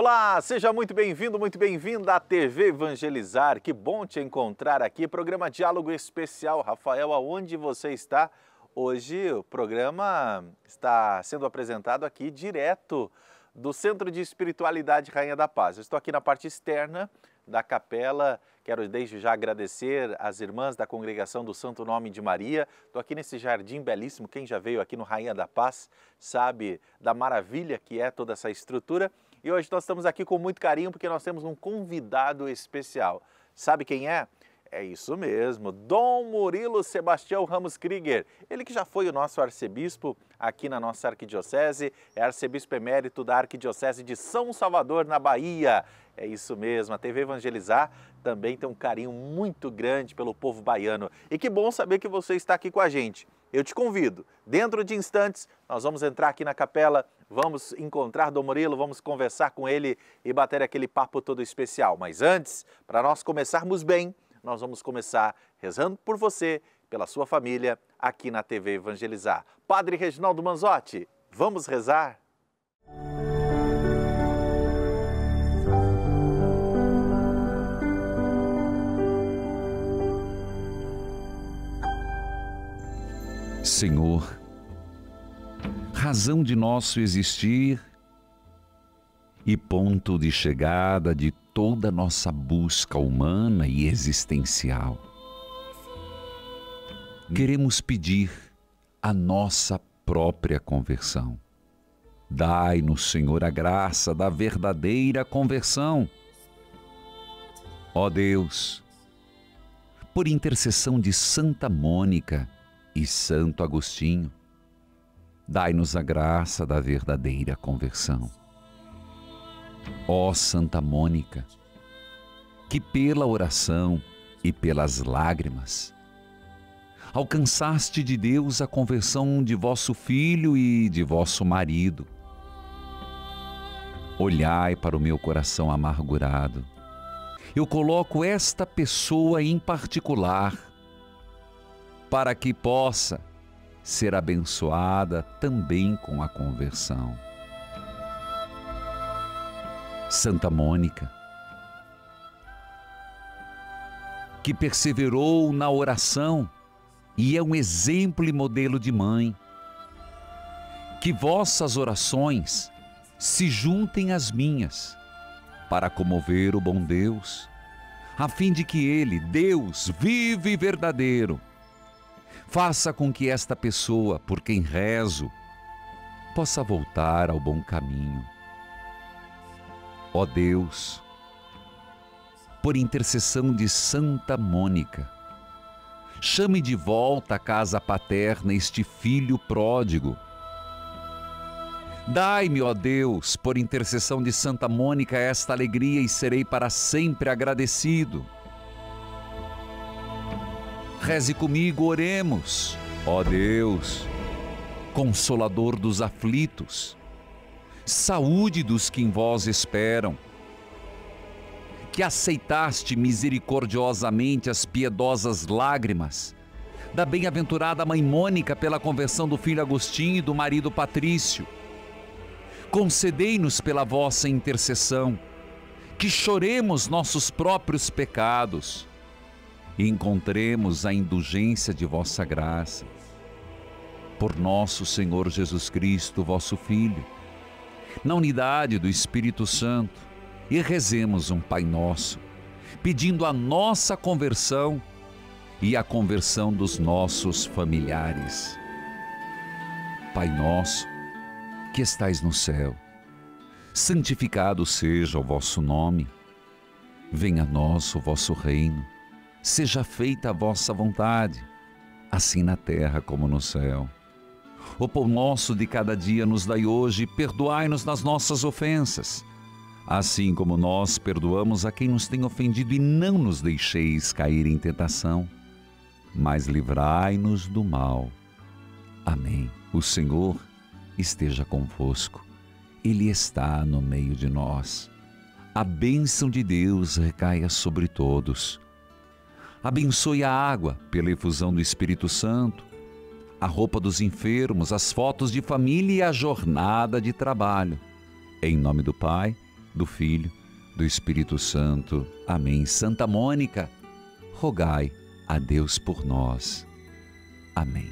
Olá, seja muito bem-vindo, muito bem-vinda à TV Evangelizar. Que bom te encontrar aqui. Programa Diálogo Especial. Rafael, aonde você está? Hoje o programa está sendo apresentado aqui direto do Centro de Espiritualidade Rainha da Paz. Eu estou aqui na parte externa da capela. Quero desde já agradecer às irmãs da congregação do Santo Nome de Maria. Estou aqui nesse jardim belíssimo. Quem já veio aqui no Rainha da Paz sabe da maravilha que é toda essa estrutura. E hoje nós estamos aqui com muito carinho porque nós temos um convidado especial. Sabe quem é? É isso mesmo, Dom Murilo Sebastião Ramos Krieger. Ele que já foi o nosso arcebispo aqui na nossa arquidiocese, é arcebispo emérito da arquidiocese de São Salvador, na Bahia. É isso mesmo, a TV Evangelizar também tem um carinho muito grande pelo povo baiano. E que bom saber que você está aqui com a gente. Eu te convido, dentro de instantes, nós vamos entrar aqui na capela, vamos encontrar Dom Murilo, vamos conversar com ele e bater aquele papo todo especial. Mas antes, para nós começarmos bem, nós vamos começar rezando por você, pela sua família, aqui na TV Evangelizar. Padre Reginaldo Manzotti, vamos rezar? Música Senhor, razão de nosso existir e ponto de chegada de toda nossa busca humana e existencial. Queremos pedir a nossa própria conversão. Dai-nos, Senhor, a graça da verdadeira conversão. Ó Deus, por intercessão de Santa Mônica, e Santo Agostinho, dai-nos a graça da verdadeira conversão. Ó Santa Mônica, que pela oração e pelas lágrimas alcançaste de Deus a conversão de vosso filho e de vosso marido. Olhai para o meu coração amargurado. Eu coloco esta pessoa em particular para que possa ser abençoada também com a conversão. Santa Mônica, que perseverou na oração e é um exemplo e modelo de mãe. Que vossas orações se juntem às minhas, para comover o bom Deus, a fim de que Ele, Deus vivo e verdadeiro, Faça com que esta pessoa por quem rezo possa voltar ao bom caminho. Ó Deus, por intercessão de Santa Mônica, chame de volta à casa paterna este filho pródigo. Dai-me, ó Deus, por intercessão de Santa Mônica, esta alegria e serei para sempre agradecido. Reze comigo, oremos. Ó Deus, consolador dos aflitos, saúde dos que em vós esperam, que aceitaste misericordiosamente as piedosas lágrimas da bem-aventurada mãe Mônica pela conversão do filho Agostinho e do marido Patrício. Concedei-nos pela vossa intercessão que choremos nossos próprios pecados e encontremos a indulgência de vossa graça. Por nosso Senhor Jesus Cristo, vosso Filho, na unidade do Espírito Santo, e rezemos um Pai Nosso, pedindo a nossa conversão e a conversão dos nossos familiares. Pai Nosso, que estais no céu, santificado seja o vosso nome, venha a nós o vosso reino seja feita a vossa vontade, assim na terra como no céu. O pão nosso de cada dia nos dai hoje, perdoai-nos nas nossas ofensas, assim como nós perdoamos a quem nos tem ofendido, e não nos deixeis cair em tentação, mas livrai-nos do mal. Amém. O Senhor esteja convosco. Ele está no meio de nós. A bênção de Deus recaia sobre todos Abençoe a água pela efusão do Espírito Santo, a roupa dos enfermos, as fotos de família e a jornada de trabalho. Em nome do Pai, do Filho, do Espírito Santo. Amém. Santa Mônica, rogai a Deus por nós. Amém.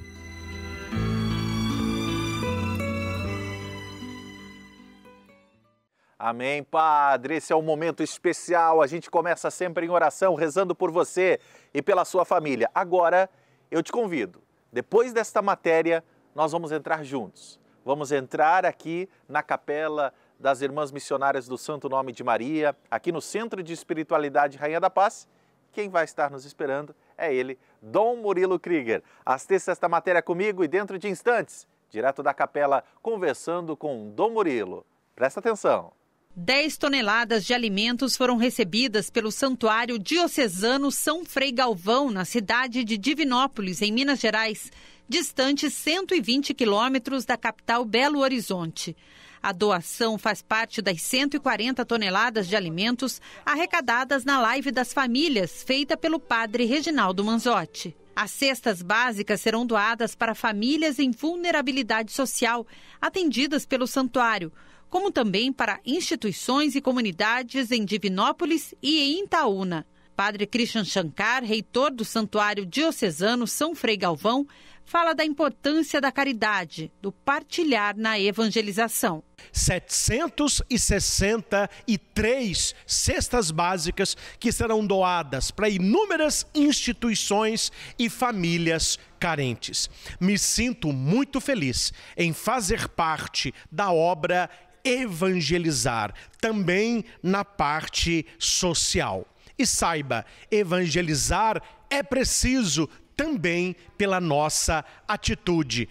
Amém, Padre. Esse é um momento especial. A gente começa sempre em oração, rezando por você e pela sua família. Agora, eu te convido, depois desta matéria, nós vamos entrar juntos. Vamos entrar aqui na capela das Irmãs Missionárias do Santo Nome de Maria, aqui no Centro de Espiritualidade Rainha da Paz. Quem vai estar nos esperando é ele, Dom Murilo Krieger. Assista esta matéria comigo e dentro de instantes, direto da capela, conversando com Dom Murilo. Presta atenção! 10 toneladas de alimentos foram recebidas pelo Santuário Diocesano São Frei Galvão, na cidade de Divinópolis, em Minas Gerais, distante 120 quilômetros da capital Belo Horizonte. A doação faz parte das 140 toneladas de alimentos arrecadadas na Live das Famílias, feita pelo padre Reginaldo Manzotti. As cestas básicas serão doadas para famílias em vulnerabilidade social, atendidas pelo santuário como também para instituições e comunidades em Divinópolis e em Itaúna. Padre Christian Shankar, reitor do Santuário Diocesano São Frei Galvão, fala da importância da caridade, do partilhar na evangelização. 763 cestas básicas que serão doadas para inúmeras instituições e famílias carentes. Me sinto muito feliz em fazer parte da obra evangelizar também na parte social. E saiba, evangelizar é preciso também pela nossa atitude.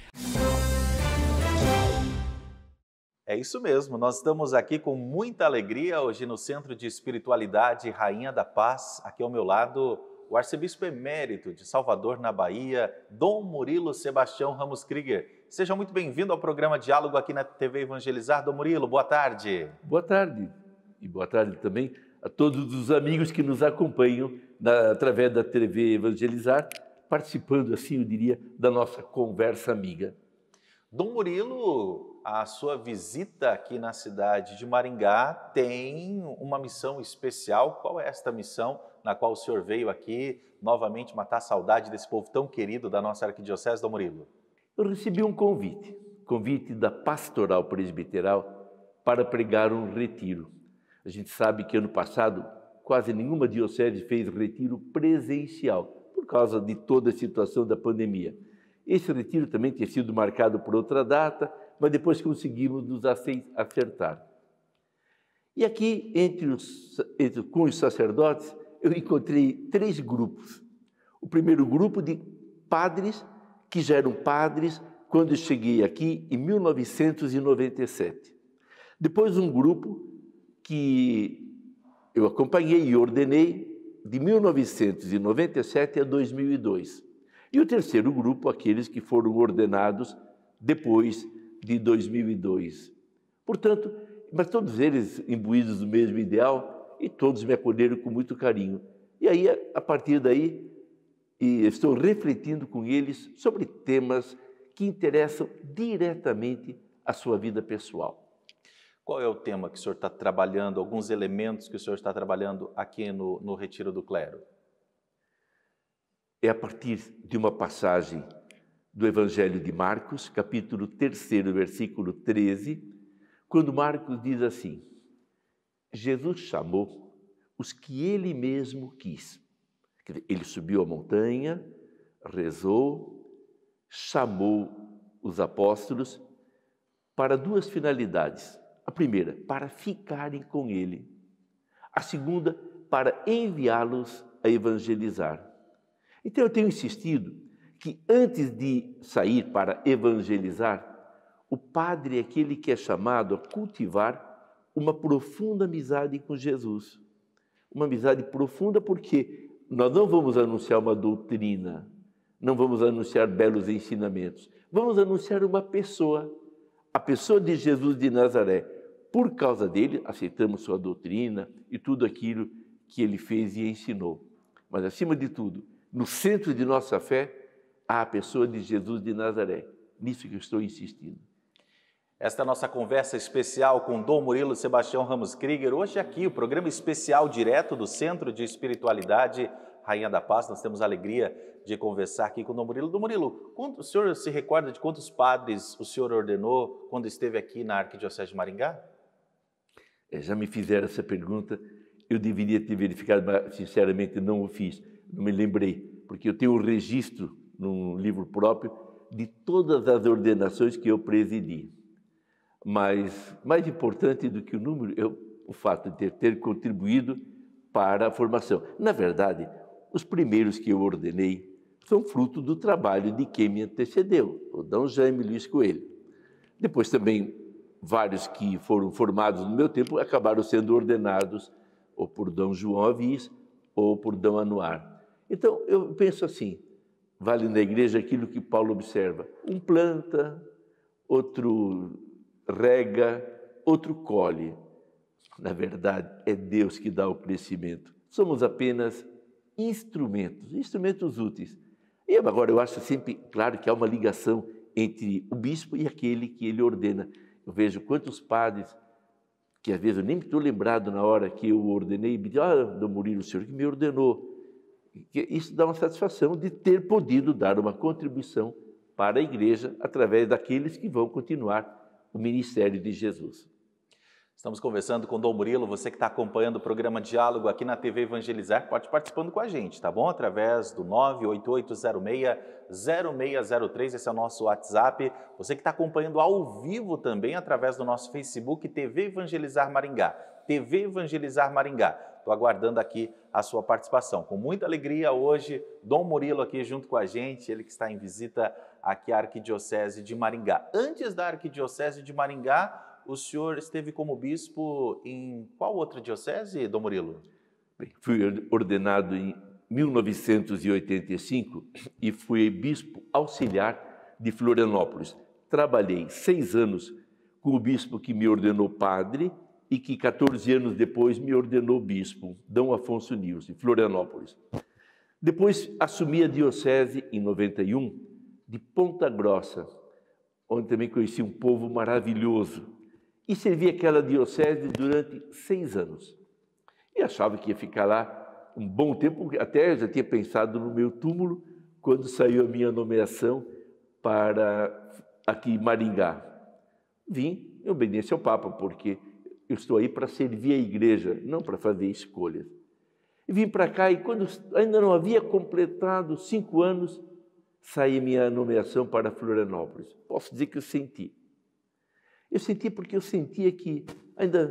É isso mesmo, nós estamos aqui com muita alegria hoje no Centro de Espiritualidade Rainha da Paz. Aqui ao meu lado, o arcebispo emérito de Salvador, na Bahia, Dom Murilo Sebastião Ramos Krieger. Seja muito bem-vindo ao programa Diálogo aqui na TV Evangelizar. Dom Murilo, boa tarde. Boa tarde. E boa tarde também a todos os amigos que nos acompanham na, através da TV Evangelizar, participando, assim eu diria, da nossa conversa amiga. Dom Murilo, a sua visita aqui na cidade de Maringá tem uma missão especial. Qual é esta missão na qual o senhor veio aqui novamente matar a saudade desse povo tão querido da nossa arquidiocese, Dom Murilo? eu recebi um convite, convite da pastoral presbiteral para pregar um retiro. A gente sabe que ano passado quase nenhuma diocese fez retiro presencial por causa de toda a situação da pandemia. Esse retiro também tinha sido marcado por outra data, mas depois conseguimos nos acertar. E aqui, entre os, entre, com os sacerdotes, eu encontrei três grupos. O primeiro grupo de padres que já eram padres quando cheguei aqui em 1997. Depois, um grupo que eu acompanhei e ordenei de 1997 a 2002. E o terceiro grupo, aqueles que foram ordenados depois de 2002. Portanto, mas todos eles imbuídos do mesmo ideal e todos me acolheram com muito carinho. E aí, a partir daí, e estou refletindo com eles sobre temas que interessam diretamente a sua vida pessoal. Qual é o tema que o senhor está trabalhando, alguns elementos que o senhor está trabalhando aqui no, no Retiro do Clero? É a partir de uma passagem do Evangelho de Marcos, capítulo 3, versículo 13, quando Marcos diz assim: Jesus chamou os que ele mesmo quis ele subiu a montanha, rezou, chamou os apóstolos para duas finalidades. A primeira, para ficarem com ele. A segunda, para enviá-los a evangelizar. Então eu tenho insistido que antes de sair para evangelizar, o padre é aquele que é chamado a cultivar uma profunda amizade com Jesus. Uma amizade profunda porque nós não vamos anunciar uma doutrina, não vamos anunciar belos ensinamentos, vamos anunciar uma pessoa, a pessoa de Jesus de Nazaré. Por causa dele, aceitamos sua doutrina e tudo aquilo que ele fez e ensinou. Mas, acima de tudo, no centro de nossa fé, há a pessoa de Jesus de Nazaré. Nisso que eu estou insistindo. Esta é a nossa conversa especial com Dom Murilo Sebastião Ramos Krieger. Hoje aqui, o programa especial direto do Centro de Espiritualidade Rainha da Paz. Nós temos a alegria de conversar aqui com Dom Murilo. Dom Murilo, o senhor se recorda de quantos padres o senhor ordenou quando esteve aqui na Arquidiocese de Maringá? Eh, já me fizeram essa pergunta. Eu deveria ter verificado, mas sinceramente não o fiz. Não me lembrei, porque eu tenho o um registro num livro próprio de todas as ordenações que eu presidi. Mas mais importante do que o número, é o fato de ter, ter contribuído para a formação. Na verdade, os primeiros que eu ordenei são fruto do trabalho de quem me antecedeu, o Dom Jaime Luiz Coelho. Depois também vários que foram formados no meu tempo acabaram sendo ordenados ou por Dom João Avis ou por Dom Anuar. Então, eu penso assim, vale na igreja aquilo que Paulo observa. Um planta, outro rega, outro colhe. Na verdade, é Deus que dá o crescimento. Somos apenas instrumentos, instrumentos úteis. E agora eu acho sempre claro que há uma ligação entre o bispo e aquele que ele ordena. Eu vejo quantos padres que às vezes eu nem estou lembrado na hora que eu ordenei, me diz, ah, Dom Murilo, o senhor que me ordenou. Isso dá uma satisfação de ter podido dar uma contribuição para a igreja através daqueles que vão continuar o ministério de Jesus. Estamos conversando com Dom Murilo, você que está acompanhando o programa Diálogo aqui na TV Evangelizar, pode participando com a gente, tá bom? Através do 98806-0603, esse é o nosso WhatsApp. Você que está acompanhando ao vivo também através do nosso Facebook TV Evangelizar Maringá. TV Evangelizar Maringá. Estou aguardando aqui a sua participação. Com muita alegria hoje, Dom Murilo aqui junto com a gente, ele que está em visita aqui à Arquidiocese de Maringá. Antes da Arquidiocese de Maringá, o senhor esteve como bispo em qual outra diocese, Dom Murilo? Bem, fui ordenado em 1985 e fui bispo auxiliar de Florianópolis. Trabalhei seis anos com o bispo que me ordenou padre e que 14 anos depois me ordenou bispo, Dom Afonso Nils, em Florianópolis. Depois assumi a diocese em 91 de Ponta Grossa, onde também conheci um povo maravilhoso e servi aquela diocese durante seis anos. E achava que ia ficar lá um bom tempo, até já tinha pensado no meu túmulo quando saiu a minha nomeação para aqui Maringá. Vim eu obediência ao Papa, porque eu estou aí para servir a igreja, não para fazer escolhas. E vim para cá e quando ainda não havia completado cinco anos, saí minha nomeação para Florianópolis. Posso dizer que eu senti. Eu senti porque eu sentia que ainda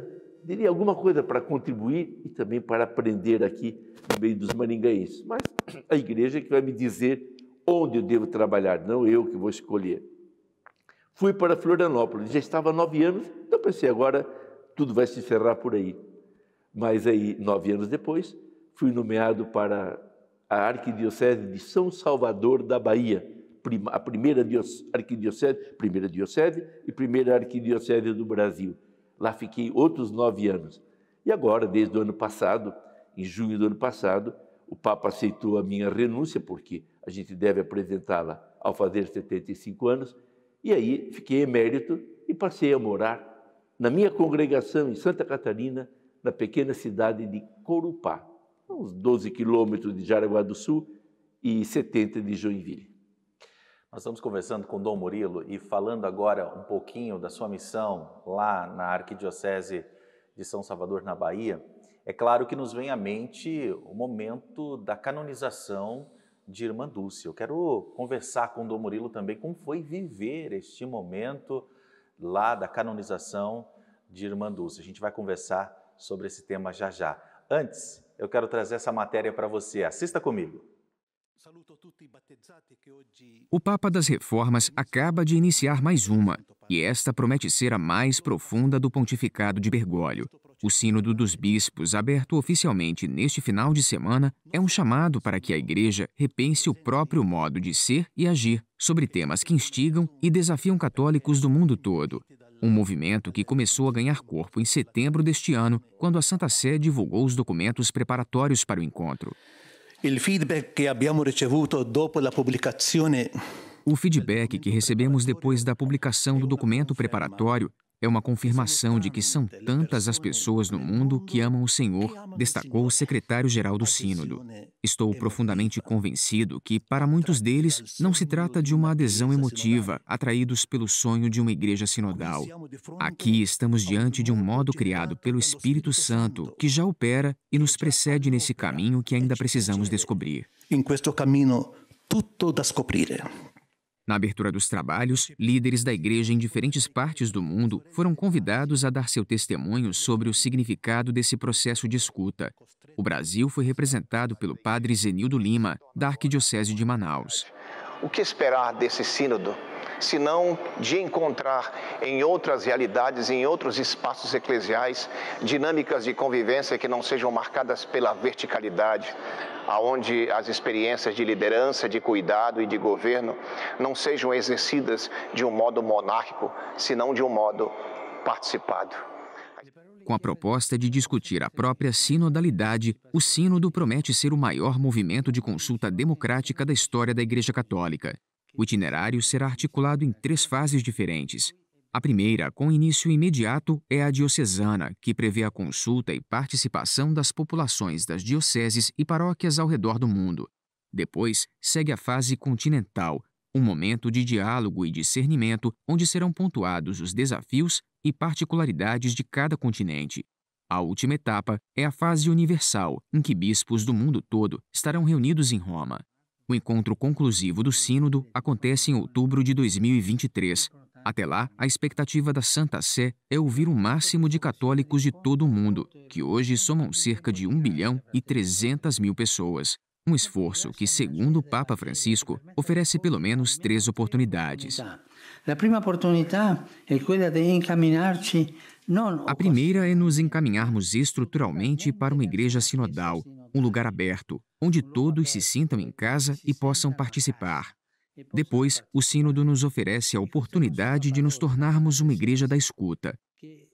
teria alguma coisa para contribuir e também para aprender aqui no meio dos maringaenses. Mas a igreja que vai me dizer onde eu devo trabalhar, não eu que vou escolher. Fui para Florianópolis, já estava há nove anos, então pensei, agora tudo vai se encerrar por aí. Mas aí, nove anos depois, fui nomeado para a Arquidiocese de São Salvador da Bahia, a primeira arquidiocese, primeira diocese e primeira arquidiocese do Brasil. Lá fiquei outros nove anos. E agora, desde o ano passado, em junho do ano passado, o Papa aceitou a minha renúncia, porque a gente deve apresentá-la ao fazer 75 anos, e aí fiquei emérito e passei a morar na minha congregação em Santa Catarina, na pequena cidade de Corupá, uns 12 quilômetros de Jaraguá do Sul e 70 de Joinville. Nós estamos conversando com Dom Murilo e falando agora um pouquinho da sua missão lá na Arquidiocese de São Salvador, na Bahia. É claro que nos vem à mente o momento da canonização de Irmã Dulce. Eu quero conversar com Dom Murilo também como foi viver este momento lá da canonização de Irmã Dulce. A gente vai conversar sobre esse tema já já. Antes, eu quero trazer essa matéria para você. Assista comigo. O Papa das Reformas acaba de iniciar mais uma, e esta promete ser a mais profunda do pontificado de Bergoglio. O Sínodo dos Bispos, aberto oficialmente neste final de semana, é um chamado para que a Igreja repense o próprio modo de ser e agir sobre temas que instigam e desafiam católicos do mundo todo. Um movimento que começou a ganhar corpo em setembro deste ano, quando a Santa Sé divulgou os documentos preparatórios para o encontro. feedback abbiamo ricevuto dopo la o feedback que recebemos depois da publicação do documento preparatório é uma confirmação de que são tantas as pessoas no mundo que amam o Senhor, destacou o secretário-geral do Sínodo. Né, Estou é profundamente convencido que, para muitos deles, não se trata de uma adesão emotiva, atraídos pelo sonho de uma igreja sinodal. Aqui estamos diante de um modo criado pelo Espírito Santo, que já opera e nos precede nesse caminho que ainda é precisamos descobrir. Em questo caminho, tutto da scoprire. Na abertura dos trabalhos, líderes da igreja em diferentes partes do mundo foram convidados a dar seu testemunho sobre o significado desse processo de escuta. O Brasil foi representado pelo padre Zenildo Lima, da Arquidiocese de Manaus. O que esperar desse sínodo? senão de encontrar em outras realidades, em outros espaços eclesiais, dinâmicas de convivência que não sejam marcadas pela verticalidade, aonde as experiências de liderança, de cuidado e de governo não sejam exercidas de um modo monárquico, senão de um modo participado. Com a proposta de discutir a própria sinodalidade, o Sínodo promete ser o maior movimento de consulta democrática da história da Igreja Católica. O itinerário será articulado em três fases diferentes: a primeira, com início imediato, é a diocesana, que prevê a consulta e participação das populações das dioceses e paróquias ao redor do mundo. Depois, segue a fase continental, um momento de diálogo e discernimento onde serão pontuados os desafios e particularidades de cada continente. A última etapa é a fase universal, em que bispos do mundo todo estarão reunidos em Roma. O encontro conclusivo do Sínodo acontece em outubro de 2023, até lá, a expectativa da Santa Sé é ouvir o máximo de católicos de todo o mundo, que hoje somam cerca de 1 bilhão e 300 mil pessoas. Um esforço que, segundo o Papa Francisco, oferece pelo menos três oportunidades. A primeira é nos encaminharmos estruturalmente para uma igreja sinodal, um lugar aberto, onde todos se sintam em casa e possam participar. Depois, o Sínodo nos oferece a oportunidade de nos tornarmos uma igreja da escuta.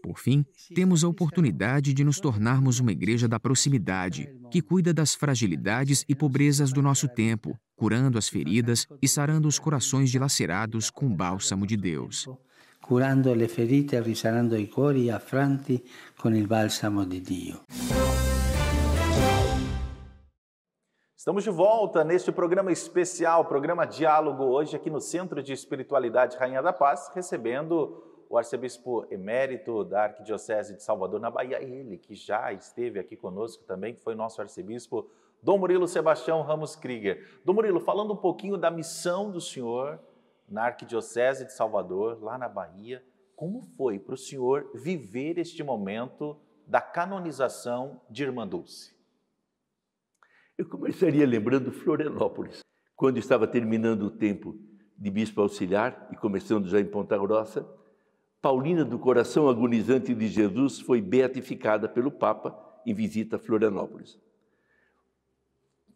Por fim, temos a oportunidade de nos tornarmos uma igreja da proximidade, que cuida das fragilidades e pobrezas do nosso tempo, curando as feridas e sarando os corações dilacerados com o bálsamo de Deus. Curando as feridas e risanando i cori affranti com o bálsamo de Deus. Estamos de volta neste programa especial, programa Diálogo, hoje aqui no Centro de Espiritualidade Rainha da Paz, recebendo o arcebispo emérito da Arquidiocese de Salvador, na Bahia, ele que já esteve aqui conosco também, que foi nosso arcebispo, Dom Murilo Sebastião Ramos Krieger. Dom Murilo, falando um pouquinho da missão do senhor na Arquidiocese de Salvador, lá na Bahia, como foi para o senhor viver este momento da canonização de Irmã Dulce? Eu começaria lembrando Florianópolis, quando estava terminando o tempo de bispo auxiliar e começando já em Ponta Grossa. Paulina do Coração Agonizante de Jesus foi beatificada pelo Papa em visita a Florianópolis.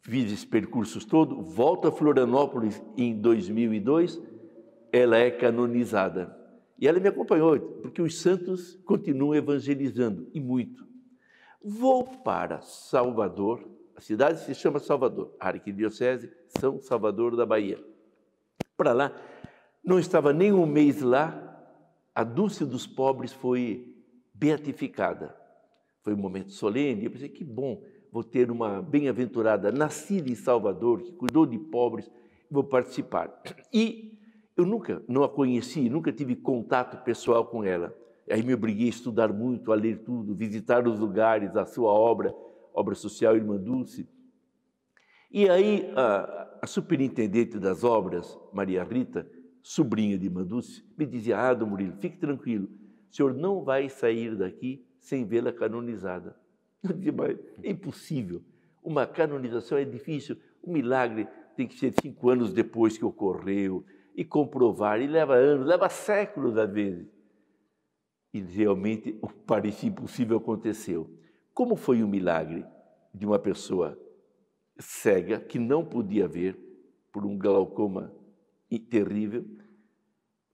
Fiz esse percurso todo, volto a Florianópolis em 2002, ela é canonizada. E ela me acompanhou, porque os santos continuam evangelizando, e muito. Vou para Salvador a cidade se chama Salvador, a arquidiocese São Salvador da Bahia. Para lá, não estava nem um mês lá, a Dulce dos Pobres foi beatificada. Foi um momento solene, eu pensei, que bom, vou ter uma bem-aventurada nascida em Salvador, que cuidou de pobres, vou participar. E eu nunca, não a conheci, nunca tive contato pessoal com ela. Aí me obriguei a estudar muito, a ler tudo, visitar os lugares, a sua obra obra social Irmã Dulce. E aí a, a superintendente das obras, Maria Rita, sobrinha de Irmã Dulce, me dizia, ah, Dom Murilo, fique tranquilo, o senhor não vai sair daqui sem vê-la canonizada. Eu dizia, mas é impossível. Uma canonização é difícil, um milagre tem que ser cinco anos depois que ocorreu e comprovar, e leva anos, leva séculos às vezes. E realmente parecia impossível aconteceu. Como foi o milagre de uma pessoa cega que não podia ver por um glaucoma terrível?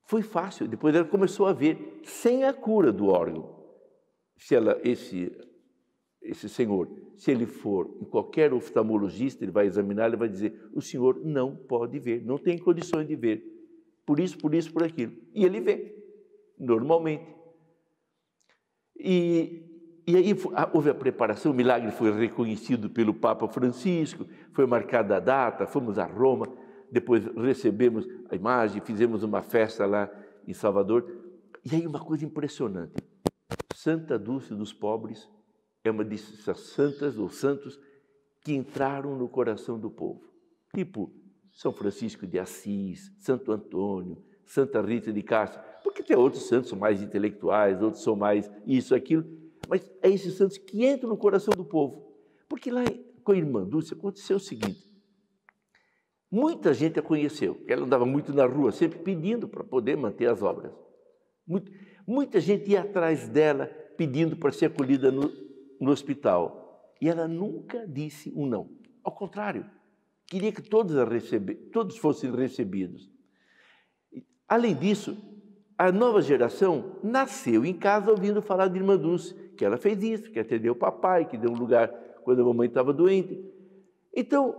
Foi fácil, depois ela começou a ver sem a cura do órgão. Se ela esse esse senhor, se ele for em qualquer oftalmologista, ele vai examinar, ele vai dizer: o senhor não pode ver, não tem condições de ver, por isso, por isso, por aquilo. E ele vê, normalmente. E e aí ah, houve a preparação, o milagre foi reconhecido pelo Papa Francisco, foi marcada a data, fomos a Roma, depois recebemos a imagem, fizemos uma festa lá em Salvador. E aí uma coisa impressionante: Santa Dulce dos Pobres é uma dessas santas ou santos que entraram no coração do povo, tipo São Francisco de Assis, Santo Antônio, Santa Rita de Cássia, porque tem outros santos mais intelectuais, outros são mais isso, aquilo mas é esses santos que entram no coração do povo. Porque lá com a irmã Dulce aconteceu o seguinte: muita gente a conheceu, ela andava muito na rua, sempre pedindo para poder manter as obras. Muito, muita gente ia atrás dela pedindo para ser acolhida no, no hospital. E ela nunca disse um não. Ao contrário, queria que todos, recebe, todos fossem recebidos. Além disso, a nova geração nasceu em casa ouvindo falar de Irmã Dulce que ela fez isso, que atendeu o papai, que deu um lugar quando a mamãe estava doente. Então,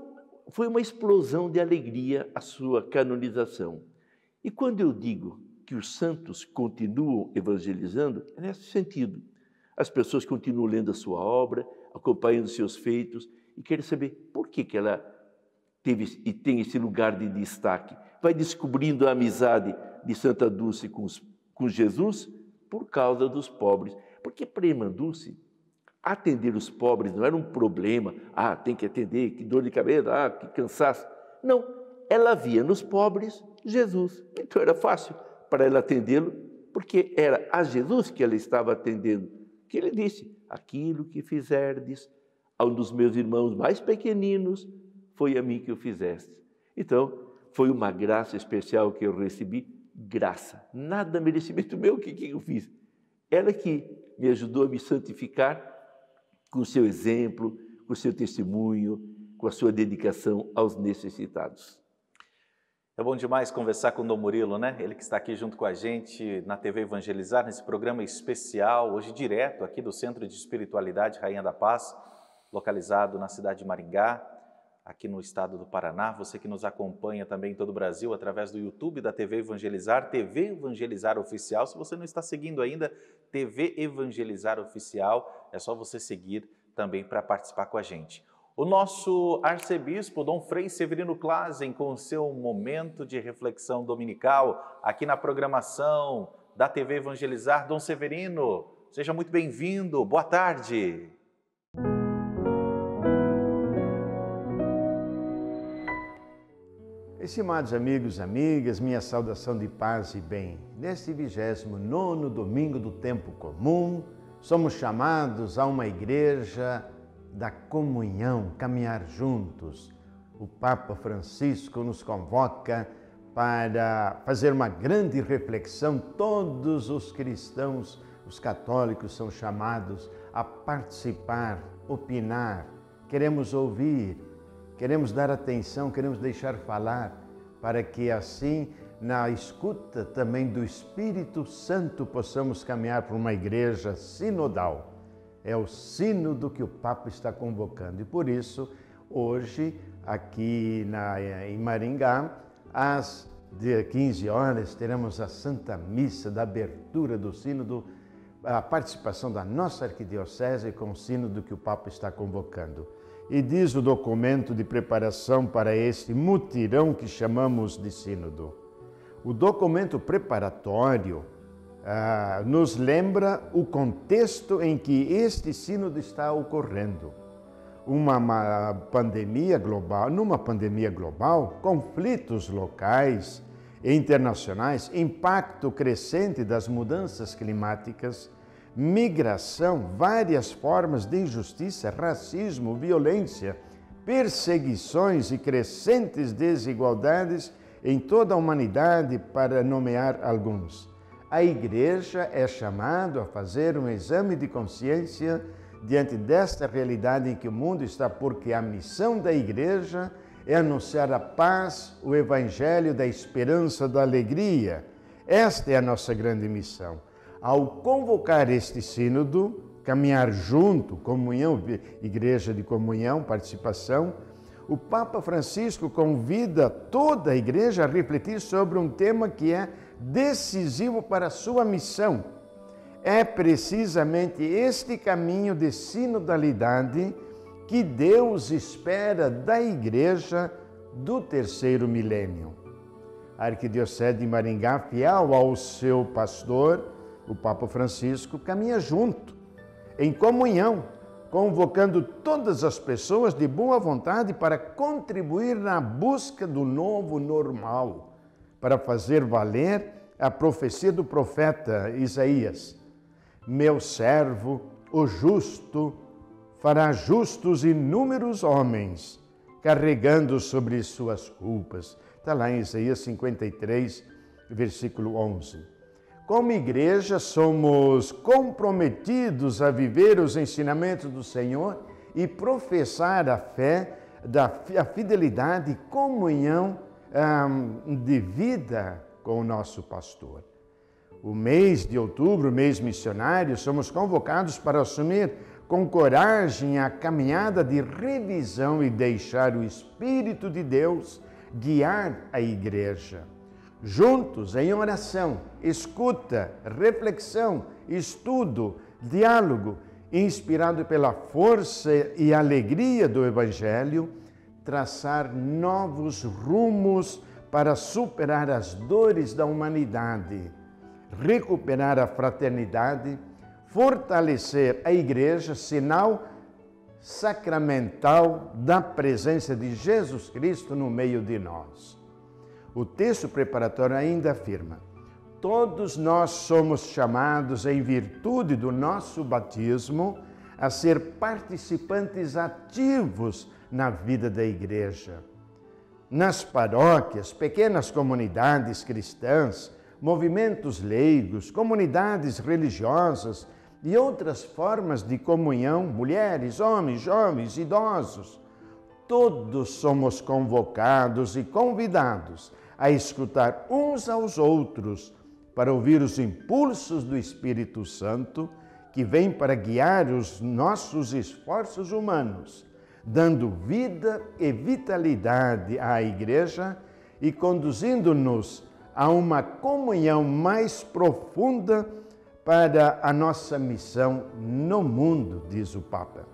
foi uma explosão de alegria a sua canonização. E quando eu digo que os santos continuam evangelizando, é nesse sentido. As pessoas continuam lendo a sua obra, acompanhando seus feitos e querem saber por que, que ela teve e tem esse lugar de destaque. Vai descobrindo a amizade de Santa Dulce com, os, com Jesus por causa dos pobres. Porque para a atender os pobres não era um problema, ah, tem que atender, que dor de cabeça, ah, que cansaço. Não, ela via nos pobres Jesus. Então era fácil para ela atendê-lo, porque era a Jesus que ela estava atendendo. Que ele disse: Aquilo que fizerdes a um dos meus irmãos mais pequeninos, foi a mim que o fizeste. Então, foi uma graça especial que eu recebi, graça. Nada merecimento meu, o que, que eu fiz? Ela que me ajudou a me santificar com o seu exemplo, com o seu testemunho, com a sua dedicação aos necessitados. É bom demais conversar com o Dom Murilo, né? Ele que está aqui junto com a gente na TV Evangelizar, nesse programa especial, hoje direto aqui do Centro de Espiritualidade Rainha da Paz, localizado na cidade de Maringá aqui no estado do Paraná, você que nos acompanha também em todo o Brasil através do YouTube da TV Evangelizar, TV Evangelizar Oficial. Se você não está seguindo ainda, TV Evangelizar Oficial, é só você seguir também para participar com a gente. O nosso arcebispo Dom Frei Severino Clazen com o seu momento de reflexão dominical aqui na programação da TV Evangelizar. Dom Severino, seja muito bem-vindo. Boa tarde. Estimados amigos e amigas, minha saudação de paz e bem. Neste 29 domingo do tempo comum, somos chamados a uma igreja da comunhão, caminhar juntos. O Papa Francisco nos convoca para fazer uma grande reflexão. Todos os cristãos, os católicos, são chamados a participar, opinar. Queremos ouvir, queremos dar atenção, queremos deixar falar, para que assim, na escuta também do Espírito Santo, possamos caminhar para uma igreja sinodal. É o sino do que o Papa está convocando e por isso, hoje, aqui na, em Maringá, às 15 horas, teremos a Santa Missa da abertura do sino a participação da nossa arquidiocese com o sino do que o Papa está convocando e diz o documento de preparação para este mutirão que chamamos de Sínodo. O documento preparatório ah, nos lembra o contexto em que este Sínodo está ocorrendo. Uma, uma pandemia global, numa pandemia global, conflitos locais, e internacionais, impacto crescente das mudanças climáticas migração, várias formas de injustiça, racismo, violência, perseguições e crescentes desigualdades em toda a humanidade, para nomear alguns. A Igreja é chamada a fazer um exame de consciência diante desta realidade em que o mundo está, porque a missão da Igreja é anunciar a paz, o Evangelho da esperança, da alegria. Esta é a nossa grande missão ao convocar este sínodo, caminhar junto, comunhão, igreja de comunhão, participação, o Papa Francisco convida toda a igreja a refletir sobre um tema que é decisivo para a sua missão. É precisamente este caminho de sinodalidade que Deus espera da igreja do terceiro milênio. A Arquidiocese de Maringá, fiel ao seu pastor, o Papa Francisco caminha junto, em comunhão, convocando todas as pessoas de boa vontade para contribuir na busca do novo normal, para fazer valer a profecia do profeta Isaías: Meu servo, o justo, fará justos inúmeros homens, carregando sobre suas culpas. Está lá em Isaías 53, versículo 11. Como igreja, somos comprometidos a viver os ensinamentos do Senhor e professar a fé, a fidelidade e comunhão de vida com o nosso pastor. O mês de outubro, mês missionário, somos convocados para assumir com coragem a caminhada de revisão e deixar o Espírito de Deus guiar a igreja juntos em oração, escuta, reflexão, estudo, diálogo, inspirado pela força e alegria do Evangelho, traçar novos rumos para superar as dores da humanidade, recuperar a fraternidade, fortalecer a Igreja, sinal sacramental da presença de Jesus Cristo no meio de nós. O texto preparatório ainda afirma: todos nós somos chamados, em virtude do nosso batismo, a ser participantes ativos na vida da igreja. Nas paróquias, pequenas comunidades cristãs, movimentos leigos, comunidades religiosas e outras formas de comunhão, mulheres, homens, jovens, idosos, todos somos convocados e convidados a escutar uns aos outros para ouvir os impulsos do Espírito Santo que vem para guiar os nossos esforços humanos, dando vida e vitalidade à Igreja e conduzindo-nos a uma comunhão mais profunda para a nossa missão no mundo, diz o Papa.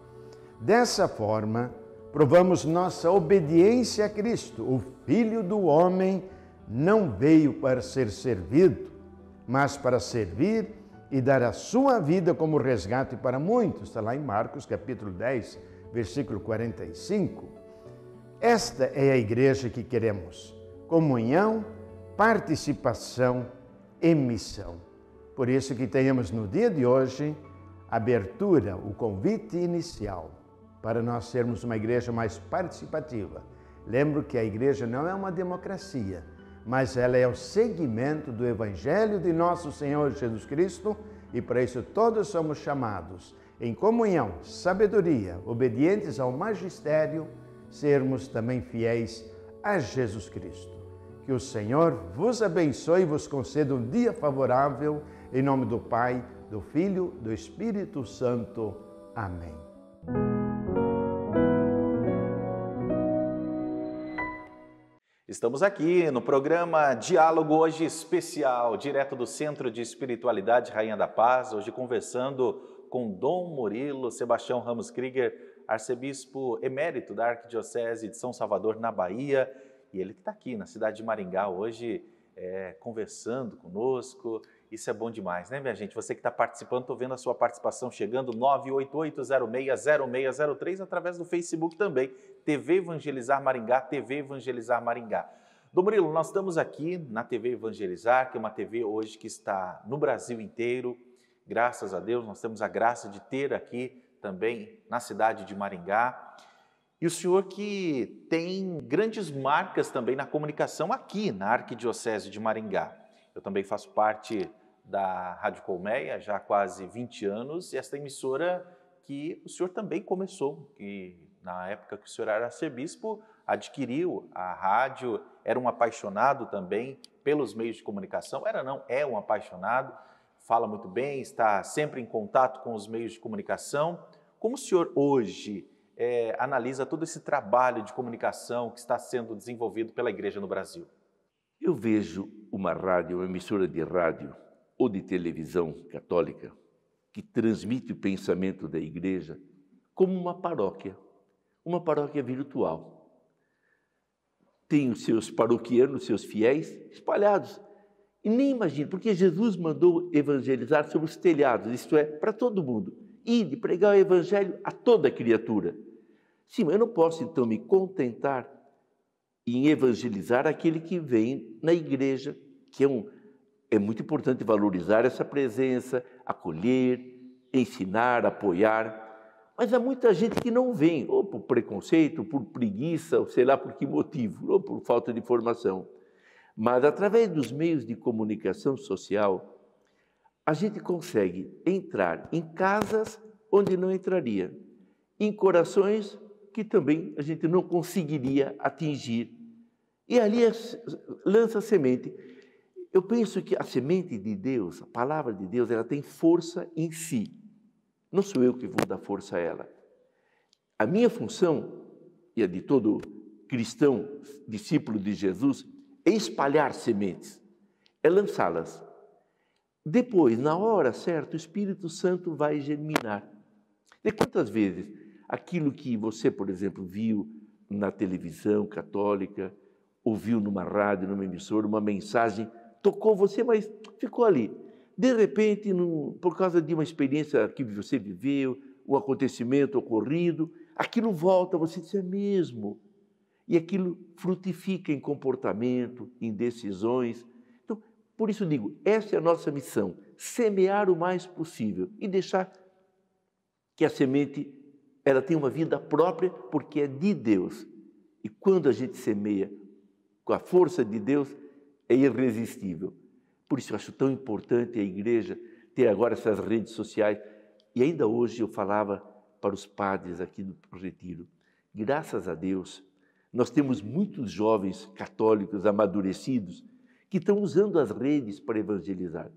Dessa forma, provamos nossa obediência a Cristo, o Filho do Homem não veio para ser servido, mas para servir e dar a sua vida como resgate para muitos. Está lá em Marcos capítulo 10, versículo 45. Esta é a igreja que queremos: comunhão, participação e missão. Por isso que tenhamos no dia de hoje abertura, o convite inicial para nós sermos uma igreja mais participativa. Lembro que a igreja não é uma democracia, mas ela é o seguimento do Evangelho de nosso Senhor Jesus Cristo e para isso todos somos chamados, em comunhão, sabedoria, obedientes ao magistério, sermos também fiéis a Jesus Cristo. Que o Senhor vos abençoe e vos conceda um dia favorável, em nome do Pai, do Filho, do Espírito Santo. Amém. Estamos aqui no programa Diálogo hoje especial, direto do Centro de Espiritualidade Rainha da Paz, hoje conversando com Dom Murilo Sebastião Ramos Krieger, arcebispo emérito da Arquidiocese de São Salvador, na Bahia, e ele que está aqui na cidade de Maringá hoje, é, conversando conosco. Isso é bom demais, né, minha gente? Você que está participando, estou vendo a sua participação chegando, 988060603, através do Facebook também. TV Evangelizar Maringá, TV Evangelizar Maringá. Dom Murilo, nós estamos aqui na TV Evangelizar, que é uma TV hoje que está no Brasil inteiro. Graças a Deus, nós temos a graça de ter aqui também na cidade de Maringá. E o senhor que tem grandes marcas também na comunicação aqui na Arquidiocese de Maringá. Eu também faço parte da Rádio Colmeia já há quase 20 anos e esta emissora que o senhor também começou, que na época que o senhor era arcebispo, adquiriu a rádio, era um apaixonado também pelos meios de comunicação. Era não, é um apaixonado, fala muito bem, está sempre em contato com os meios de comunicação. Como o senhor hoje é, analisa todo esse trabalho de comunicação que está sendo desenvolvido pela igreja no Brasil? Eu vejo uma rádio, uma emissora de rádio ou de televisão católica que transmite o pensamento da igreja como uma paróquia uma paróquia virtual. Tem os seus paroquianos, seus fiéis espalhados. E nem imagina, porque Jesus mandou evangelizar sobre os telhados, isto é, para todo mundo. E de pregar o evangelho a toda criatura. Sim, mas eu não posso então me contentar em evangelizar aquele que vem na igreja, que é um é muito importante valorizar essa presença, acolher, ensinar, apoiar. Mas há muita gente que não vem, ou por preconceito, por preguiça, ou sei lá por que motivo, ou por falta de formação. Mas através dos meios de comunicação social, a gente consegue entrar em casas onde não entraria, em corações que também a gente não conseguiria atingir. E ali lança a semente. Eu penso que a semente de Deus, a palavra de Deus, ela tem força em si. Não sou eu que vou dar força a ela. A minha função, e a de todo cristão discípulo de Jesus, é espalhar sementes, é lançá-las. Depois, na hora certa, o Espírito Santo vai germinar. E quantas vezes aquilo que você, por exemplo, viu na televisão católica, ouviu numa rádio, numa emissora, uma mensagem, tocou você, mas ficou ali de repente, no, por causa de uma experiência que você viveu, o um acontecimento ocorrido, aquilo volta, você diz, é mesmo. E aquilo frutifica em comportamento, em decisões. Então, por isso digo, essa é a nossa missão, semear o mais possível e deixar que a semente ela tem uma vida própria porque é de Deus. E quando a gente semeia com a força de Deus, é irresistível. Por isso eu acho tão importante a igreja ter agora essas redes sociais. E ainda hoje eu falava para os padres aqui do Retiro, graças a Deus, nós temos muitos jovens católicos amadurecidos que estão usando as redes para evangelizar.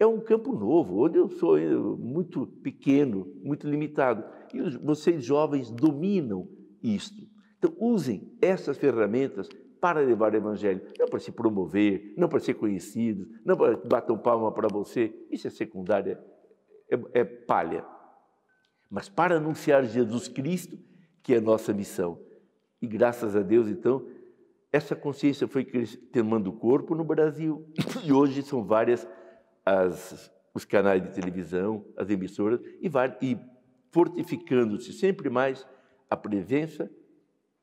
É um campo novo, onde eu sou muito pequeno, muito limitado. E vocês jovens dominam isto. Então, usem essas ferramentas para levar o evangelho, não para se promover, não para ser conhecido, não para bater palma para você, isso é secundário, é, é, é palha. Mas para anunciar Jesus Cristo, que é a nossa missão. E graças a Deus, então, essa consciência foi tomando corpo no Brasil. E hoje são várias as, os canais de televisão, as emissoras, e, e fortificando-se sempre mais a presença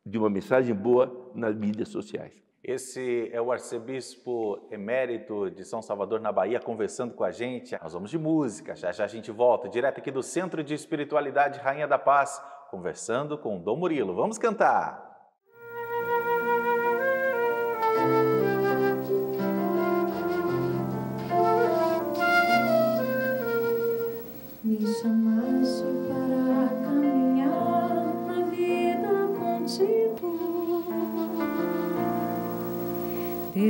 de uma mensagem boa nas mídias sociais. Esse é o arcebispo emérito de São Salvador, na Bahia, conversando com a gente. Nós vamos de música, já já a gente volta, direto aqui do Centro de Espiritualidade Rainha da Paz, conversando com Dom Murilo. Vamos cantar! Me chamaste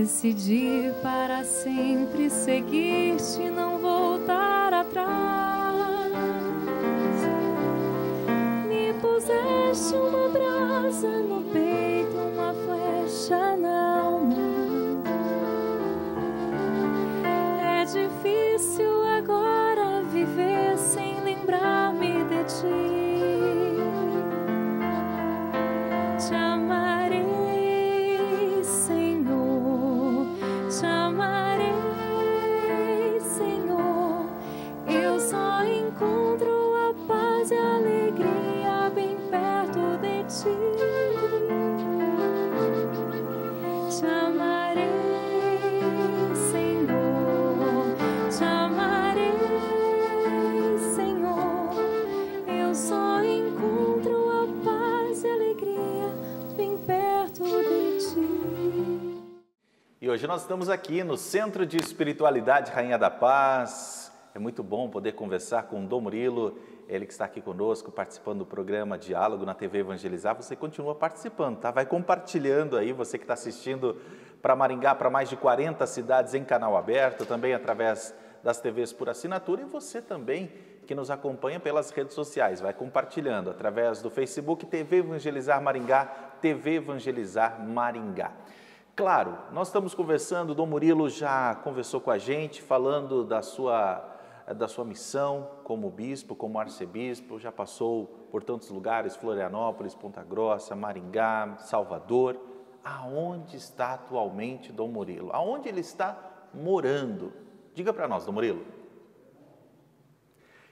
Decidi para sempre seguir-te, não voltar atrás. Me puseste uma brasa no peito. Hoje nós estamos aqui no Centro de Espiritualidade Rainha da Paz. É muito bom poder conversar com o Dom Murilo, ele que está aqui conosco, participando do programa Diálogo na TV Evangelizar. Você continua participando, tá? Vai compartilhando aí, você que está assistindo para Maringá, para mais de 40 cidades em canal aberto, também através das TVs por assinatura e você também que nos acompanha pelas redes sociais. Vai compartilhando através do Facebook TV Evangelizar Maringá, TV Evangelizar Maringá. Claro, nós estamos conversando, Dom Murilo já conversou com a gente, falando da sua, da sua missão como bispo, como arcebispo, já passou por tantos lugares, Florianópolis, Ponta Grossa, Maringá, Salvador. Aonde está atualmente Dom Murilo? Aonde ele está morando? Diga para nós, Dom Murilo.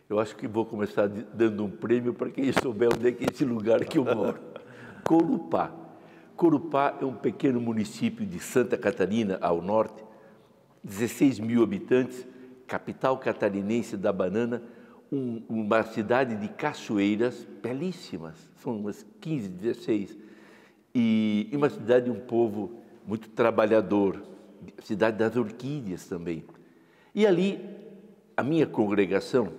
Eu acho que vou começar dando um prêmio para quem souber onde é que é esse lugar que eu moro. Colupá. Corupá é um pequeno município de Santa Catarina, ao norte, 16 mil habitantes, capital catarinense da banana, um, uma cidade de cachoeiras belíssimas, são umas 15, 16, e uma cidade de um povo muito trabalhador, cidade das orquídeas também. E ali, a minha congregação,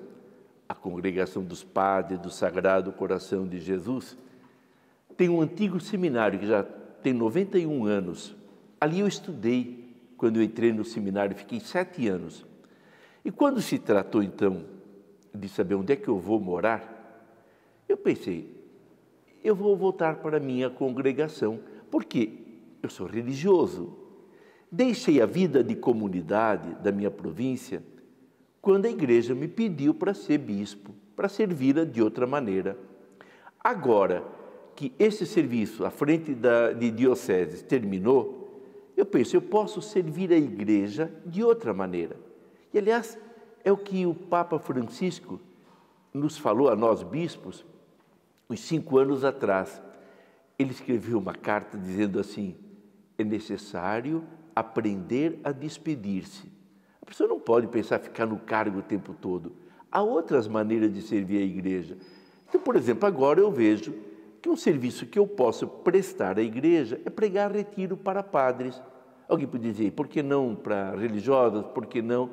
a congregação dos padres do Sagrado Coração de Jesus, tem um antigo seminário que já tem 91 anos. Ali eu estudei quando eu entrei no seminário, fiquei sete anos. E quando se tratou então de saber onde é que eu vou morar, eu pensei, eu vou voltar para a minha congregação, porque eu sou religioso. Deixei a vida de comunidade da minha província quando a igreja me pediu para ser bispo, para servir a de outra maneira. Agora, que esse serviço à frente da, de dioceses terminou, eu penso, eu posso servir a igreja de outra maneira. E, aliás, é o que o Papa Francisco nos falou a nós bispos uns cinco anos atrás. Ele escreveu uma carta dizendo assim: é necessário aprender a despedir-se. A pessoa não pode pensar ficar no cargo o tempo todo. Há outras maneiras de servir a igreja. Então, por exemplo, agora eu vejo que um serviço que eu posso prestar à igreja é pregar retiro para padres. Alguém pode dizer, por que não para religiosos, por que não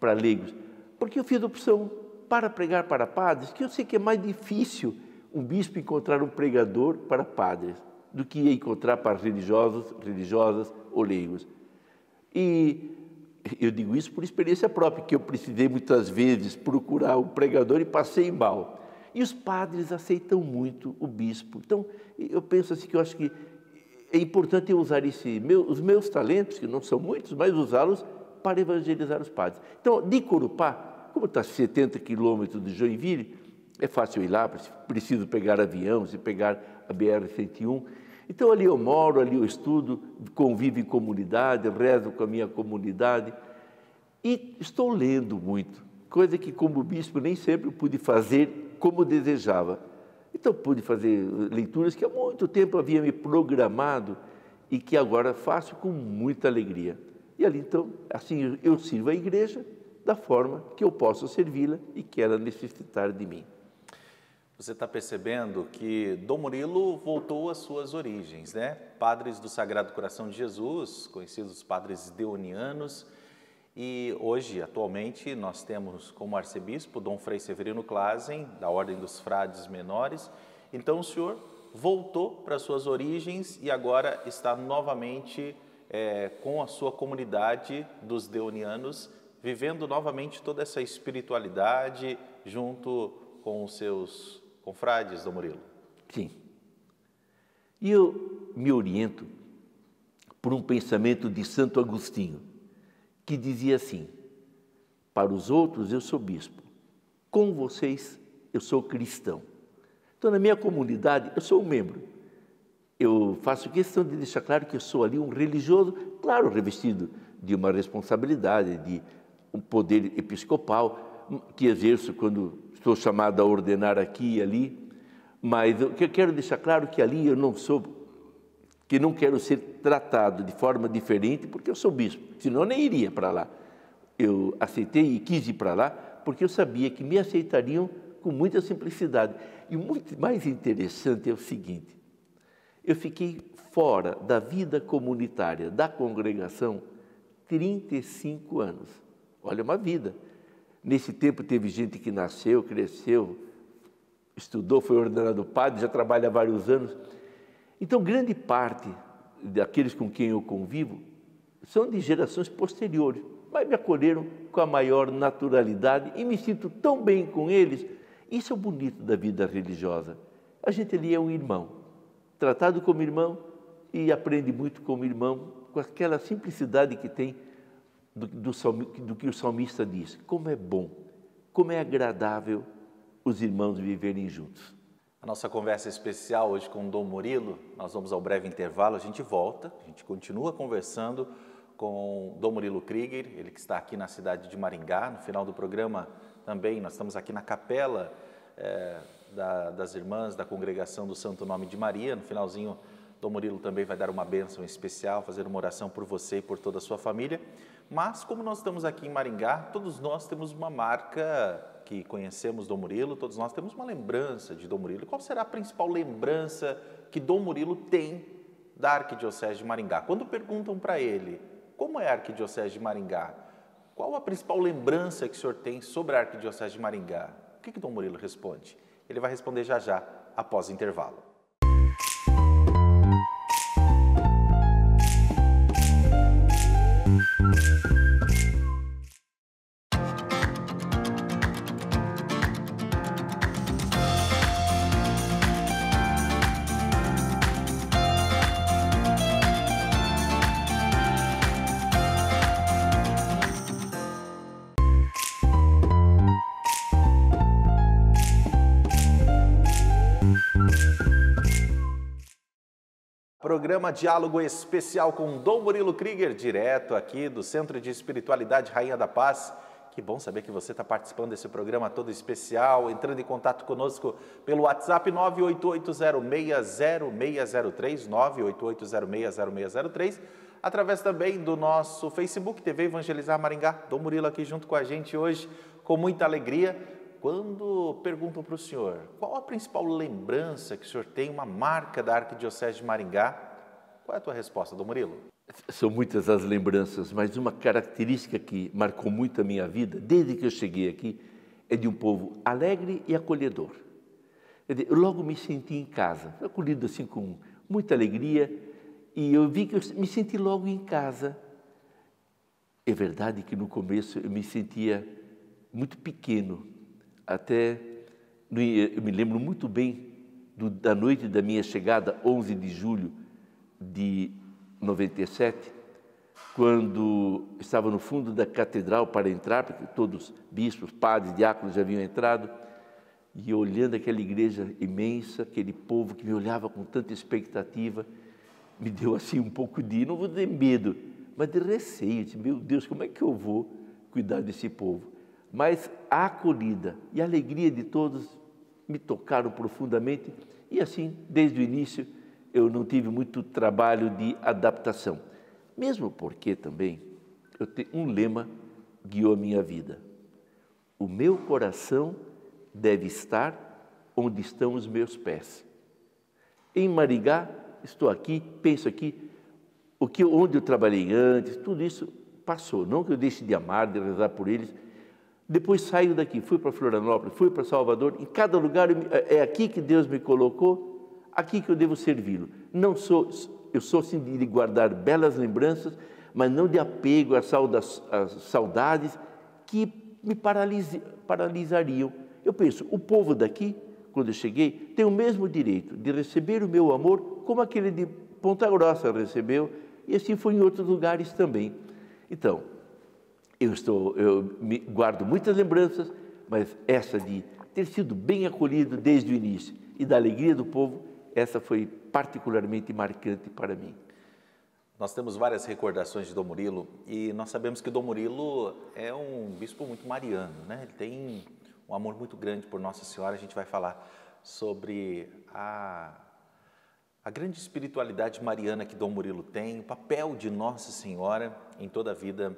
para leigos? Porque eu fiz opção para pregar para padres, que eu sei que é mais difícil um bispo encontrar um pregador para padres do que encontrar para religiosos, religiosas ou leigos. E eu digo isso por experiência própria, que eu precisei muitas vezes procurar um pregador e passei mal. E os padres aceitam muito o bispo. Então, eu penso assim que eu acho que é importante eu usar esse meu, os meus talentos, que não são muitos, mas usá-los para evangelizar os padres. Então, de Corupá, como está a 70 quilômetros de Joinville, é fácil ir lá, preciso pegar avião, se pegar a BR-101. Então, ali eu moro, ali eu estudo, convivo em comunidade, rezo com a minha comunidade e estou lendo muito, coisa que, como bispo, nem sempre pude fazer como desejava. Então pude fazer leituras que há muito tempo havia me programado e que agora faço com muita alegria. E ali então, assim eu sirvo a igreja da forma que eu posso servi-la e que ela necessitar de mim. Você está percebendo que Dom Murilo voltou às suas origens, né? Padres do Sagrado Coração de Jesus, conhecidos padres deonianos, e hoje, atualmente, nós temos como arcebispo Dom Frei Severino Clasen, da Ordem dos Frades Menores. Então, o senhor voltou para suas origens e agora está novamente é, com a sua comunidade dos deonianos, vivendo novamente toda essa espiritualidade junto com os seus confrades, Dom Murilo. Sim. E eu me oriento por um pensamento de Santo Agostinho que dizia assim: Para os outros eu sou bispo, com vocês eu sou cristão. Então, na minha comunidade, eu sou um membro. Eu faço questão de deixar claro que eu sou ali um religioso, claro, revestido de uma responsabilidade, de um poder episcopal que exerço quando estou chamado a ordenar aqui e ali. Mas o que eu quero deixar claro é que ali eu não sou, que não quero ser tratado de forma diferente porque eu sou bispo, senão eu nem iria para lá. Eu aceitei e quis ir para lá porque eu sabia que me aceitariam com muita simplicidade. E muito mais interessante é o seguinte: eu fiquei fora da vida comunitária da congregação 35 anos. Olha, uma vida. Nesse tempo teve gente que nasceu, cresceu, estudou, foi ordenado padre, já trabalha há vários anos. Então, grande parte daqueles com quem eu convivo são de gerações posteriores, mas me acolheram com a maior naturalidade e me sinto tão bem com eles. Isso é o bonito da vida religiosa. A gente ali é um irmão, tratado como irmão e aprende muito como irmão, com aquela simplicidade que tem do, do, do que o salmista diz. Como é bom, como é agradável os irmãos viverem juntos. A nossa conversa especial hoje com o Dom Murilo, nós vamos ao breve intervalo, a gente volta, a gente continua conversando com o Dom Murilo Krieger, ele que está aqui na cidade de Maringá. No final do programa também, nós estamos aqui na capela é, da, das irmãs da congregação do Santo Nome de Maria. No finalzinho, Dom Murilo também vai dar uma bênção especial, fazer uma oração por você e por toda a sua família. Mas, como nós estamos aqui em Maringá, todos nós temos uma marca que conhecemos Dom Murilo, todos nós temos uma lembrança de Dom Murilo. Qual será a principal lembrança que Dom Murilo tem da Arquidiocese de Maringá? Quando perguntam para ele como é a Arquidiocese de Maringá, qual a principal lembrança que o senhor tem sobre a Arquidiocese de Maringá? O que, que Dom Murilo responde? Ele vai responder já já, após o intervalo. Música programa Diálogo Especial com Dom Murilo Krieger, direto aqui do Centro de Espiritualidade Rainha da Paz. Que bom saber que você está participando desse programa todo especial, entrando em contato conosco pelo WhatsApp 988060603, 988060603, através também do nosso Facebook TV Evangelizar Maringá. Dom Murilo aqui junto com a gente hoje, com muita alegria, quando perguntam para o senhor qual a principal lembrança que o senhor tem, uma marca da Arquidiocese de Maringá, qual é a tua resposta, do Murilo? São muitas as lembranças, mas uma característica que marcou muito a minha vida, desde que eu cheguei aqui, é de um povo alegre e acolhedor. Eu logo me senti em casa, acolhido assim com muita alegria, e eu vi que eu me senti logo em casa. É verdade que no começo eu me sentia muito pequeno, até eu me lembro muito bem do, da noite da minha chegada, 11 de julho de 97, quando estava no fundo da catedral para entrar, porque todos bispos, padres, diáconos já haviam entrado, e olhando aquela igreja imensa, aquele povo que me olhava com tanta expectativa, me deu assim um pouco de, não vou dizer medo, mas de receio, de meu Deus, como é que eu vou cuidar desse povo? Mas a acolhida e a alegria de todos me tocaram profundamente, e assim, desde o início, eu não tive muito trabalho de adaptação. Mesmo porque também eu tenho um lema guiou a minha vida. O meu coração deve estar onde estão os meus pés. Em Marigá, estou aqui, penso aqui, o que onde eu trabalhei antes, tudo isso passou. Não que eu deixe de amar, de rezar por eles. Depois saio daqui, fui para Florianópolis, fui para Salvador. Em cada lugar é, é aqui que Deus me colocou aqui que eu devo servi-lo. Não sou, eu sou sim de guardar belas lembranças, mas não de apego às, saudades que me paralisariam. Eu penso, o povo daqui, quando eu cheguei, tem o mesmo direito de receber o meu amor como aquele de Ponta Grossa recebeu, e assim foi em outros lugares também. Então, eu estou, eu me guardo muitas lembranças, mas essa de ter sido bem acolhido desde o início e da alegria do povo essa foi particularmente marcante para mim. Nós temos várias recordações de Dom Murilo e nós sabemos que Dom Murilo é um bispo muito mariano, né? Ele tem um amor muito grande por Nossa Senhora. A gente vai falar sobre a, a grande espiritualidade mariana que Dom Murilo tem, o papel de Nossa Senhora em toda a vida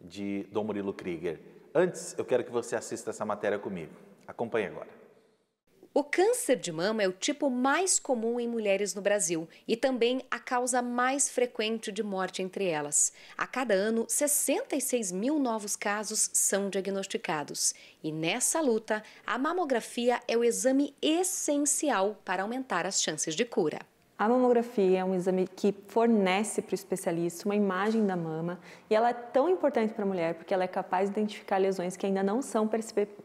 de Dom Murilo Krieger. Antes, eu quero que você assista essa matéria comigo. Acompanhe agora. O câncer de mama é o tipo mais comum em mulheres no Brasil e também a causa mais frequente de morte entre elas. A cada ano, 66 mil novos casos são diagnosticados. E nessa luta, a mamografia é o exame essencial para aumentar as chances de cura. A mamografia é um exame que fornece para o especialista uma imagem da mama e ela é tão importante para a mulher porque ela é capaz de identificar lesões que ainda não são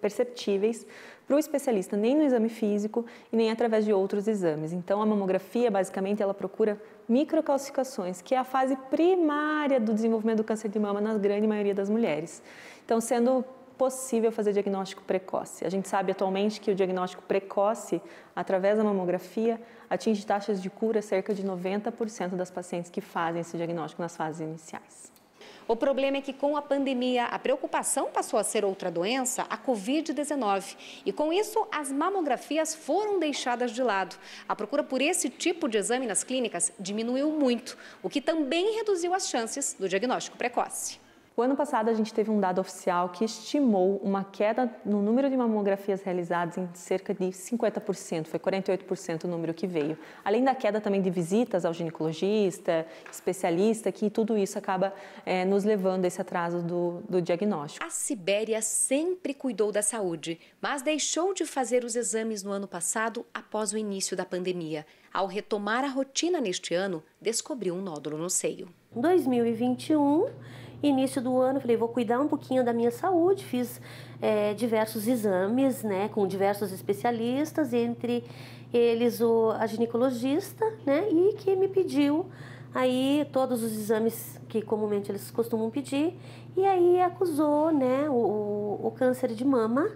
perceptíveis para o especialista, nem no exame físico e nem através de outros exames. Então, a mamografia, basicamente, ela procura microcalcificações, que é a fase primária do desenvolvimento do câncer de mama na grande maioria das mulheres. Então, sendo possível fazer diagnóstico precoce. A gente sabe atualmente que o diagnóstico precoce, através da mamografia, atinge taxas de cura cerca de 90% das pacientes que fazem esse diagnóstico nas fases iniciais. O problema é que com a pandemia a preocupação passou a ser outra doença, a Covid-19. E com isso, as mamografias foram deixadas de lado. A procura por esse tipo de exame nas clínicas diminuiu muito, o que também reduziu as chances do diagnóstico precoce. O ano passado a gente teve um dado oficial que estimou uma queda no número de mamografias realizadas em cerca de 50%, foi 48% o número que veio. Além da queda também de visitas ao ginecologista, especialista, que tudo isso acaba é, nos levando a esse atraso do, do diagnóstico. A Sibéria sempre cuidou da saúde, mas deixou de fazer os exames no ano passado após o início da pandemia. Ao retomar a rotina neste ano, descobriu um nódulo no seio. 2021 Início do ano, falei, vou cuidar um pouquinho da minha saúde, fiz é, diversos exames, né, com diversos especialistas, entre eles o, a ginecologista, né, e que me pediu aí todos os exames que comumente eles costumam pedir, e aí acusou, né, o, o, o câncer de mama,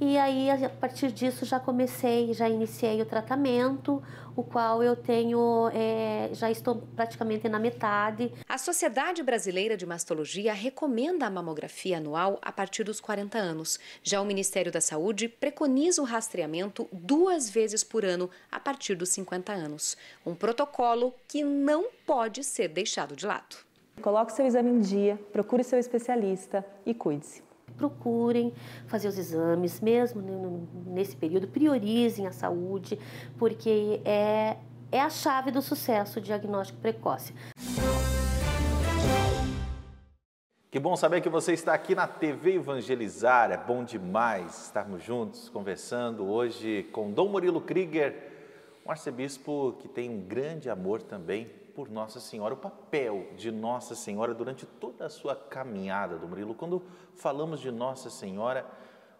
e aí, a partir disso, já comecei, já iniciei o tratamento, o qual eu tenho, é, já estou praticamente na metade. A Sociedade Brasileira de Mastologia recomenda a mamografia anual a partir dos 40 anos. Já o Ministério da Saúde preconiza o rastreamento duas vezes por ano a partir dos 50 anos. Um protocolo que não pode ser deixado de lado. Coloque seu exame em dia, procure seu especialista e cuide-se procurem fazer os exames, mesmo nesse período, priorizem a saúde, porque é, é a chave do sucesso o diagnóstico precoce. Que bom saber que você está aqui na TV Evangelizar, é bom demais estarmos juntos conversando hoje com Dom Murilo Krieger, um arcebispo que tem um grande amor também por Nossa Senhora, o papel de Nossa Senhora durante toda a sua caminhada do Murilo. Quando falamos de Nossa Senhora,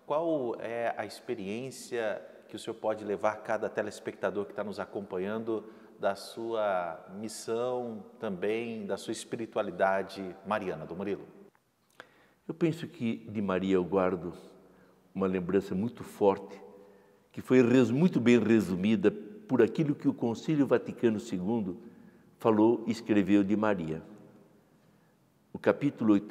qual é a experiência que o senhor pode levar a cada telespectador que está nos acompanhando da sua missão também, da sua espiritualidade mariana do Murilo? Eu penso que de Maria eu guardo uma lembrança muito forte, que foi muito bem resumida por aquilo que o Concílio Vaticano II falou e escreveu de Maria. O capítulo 8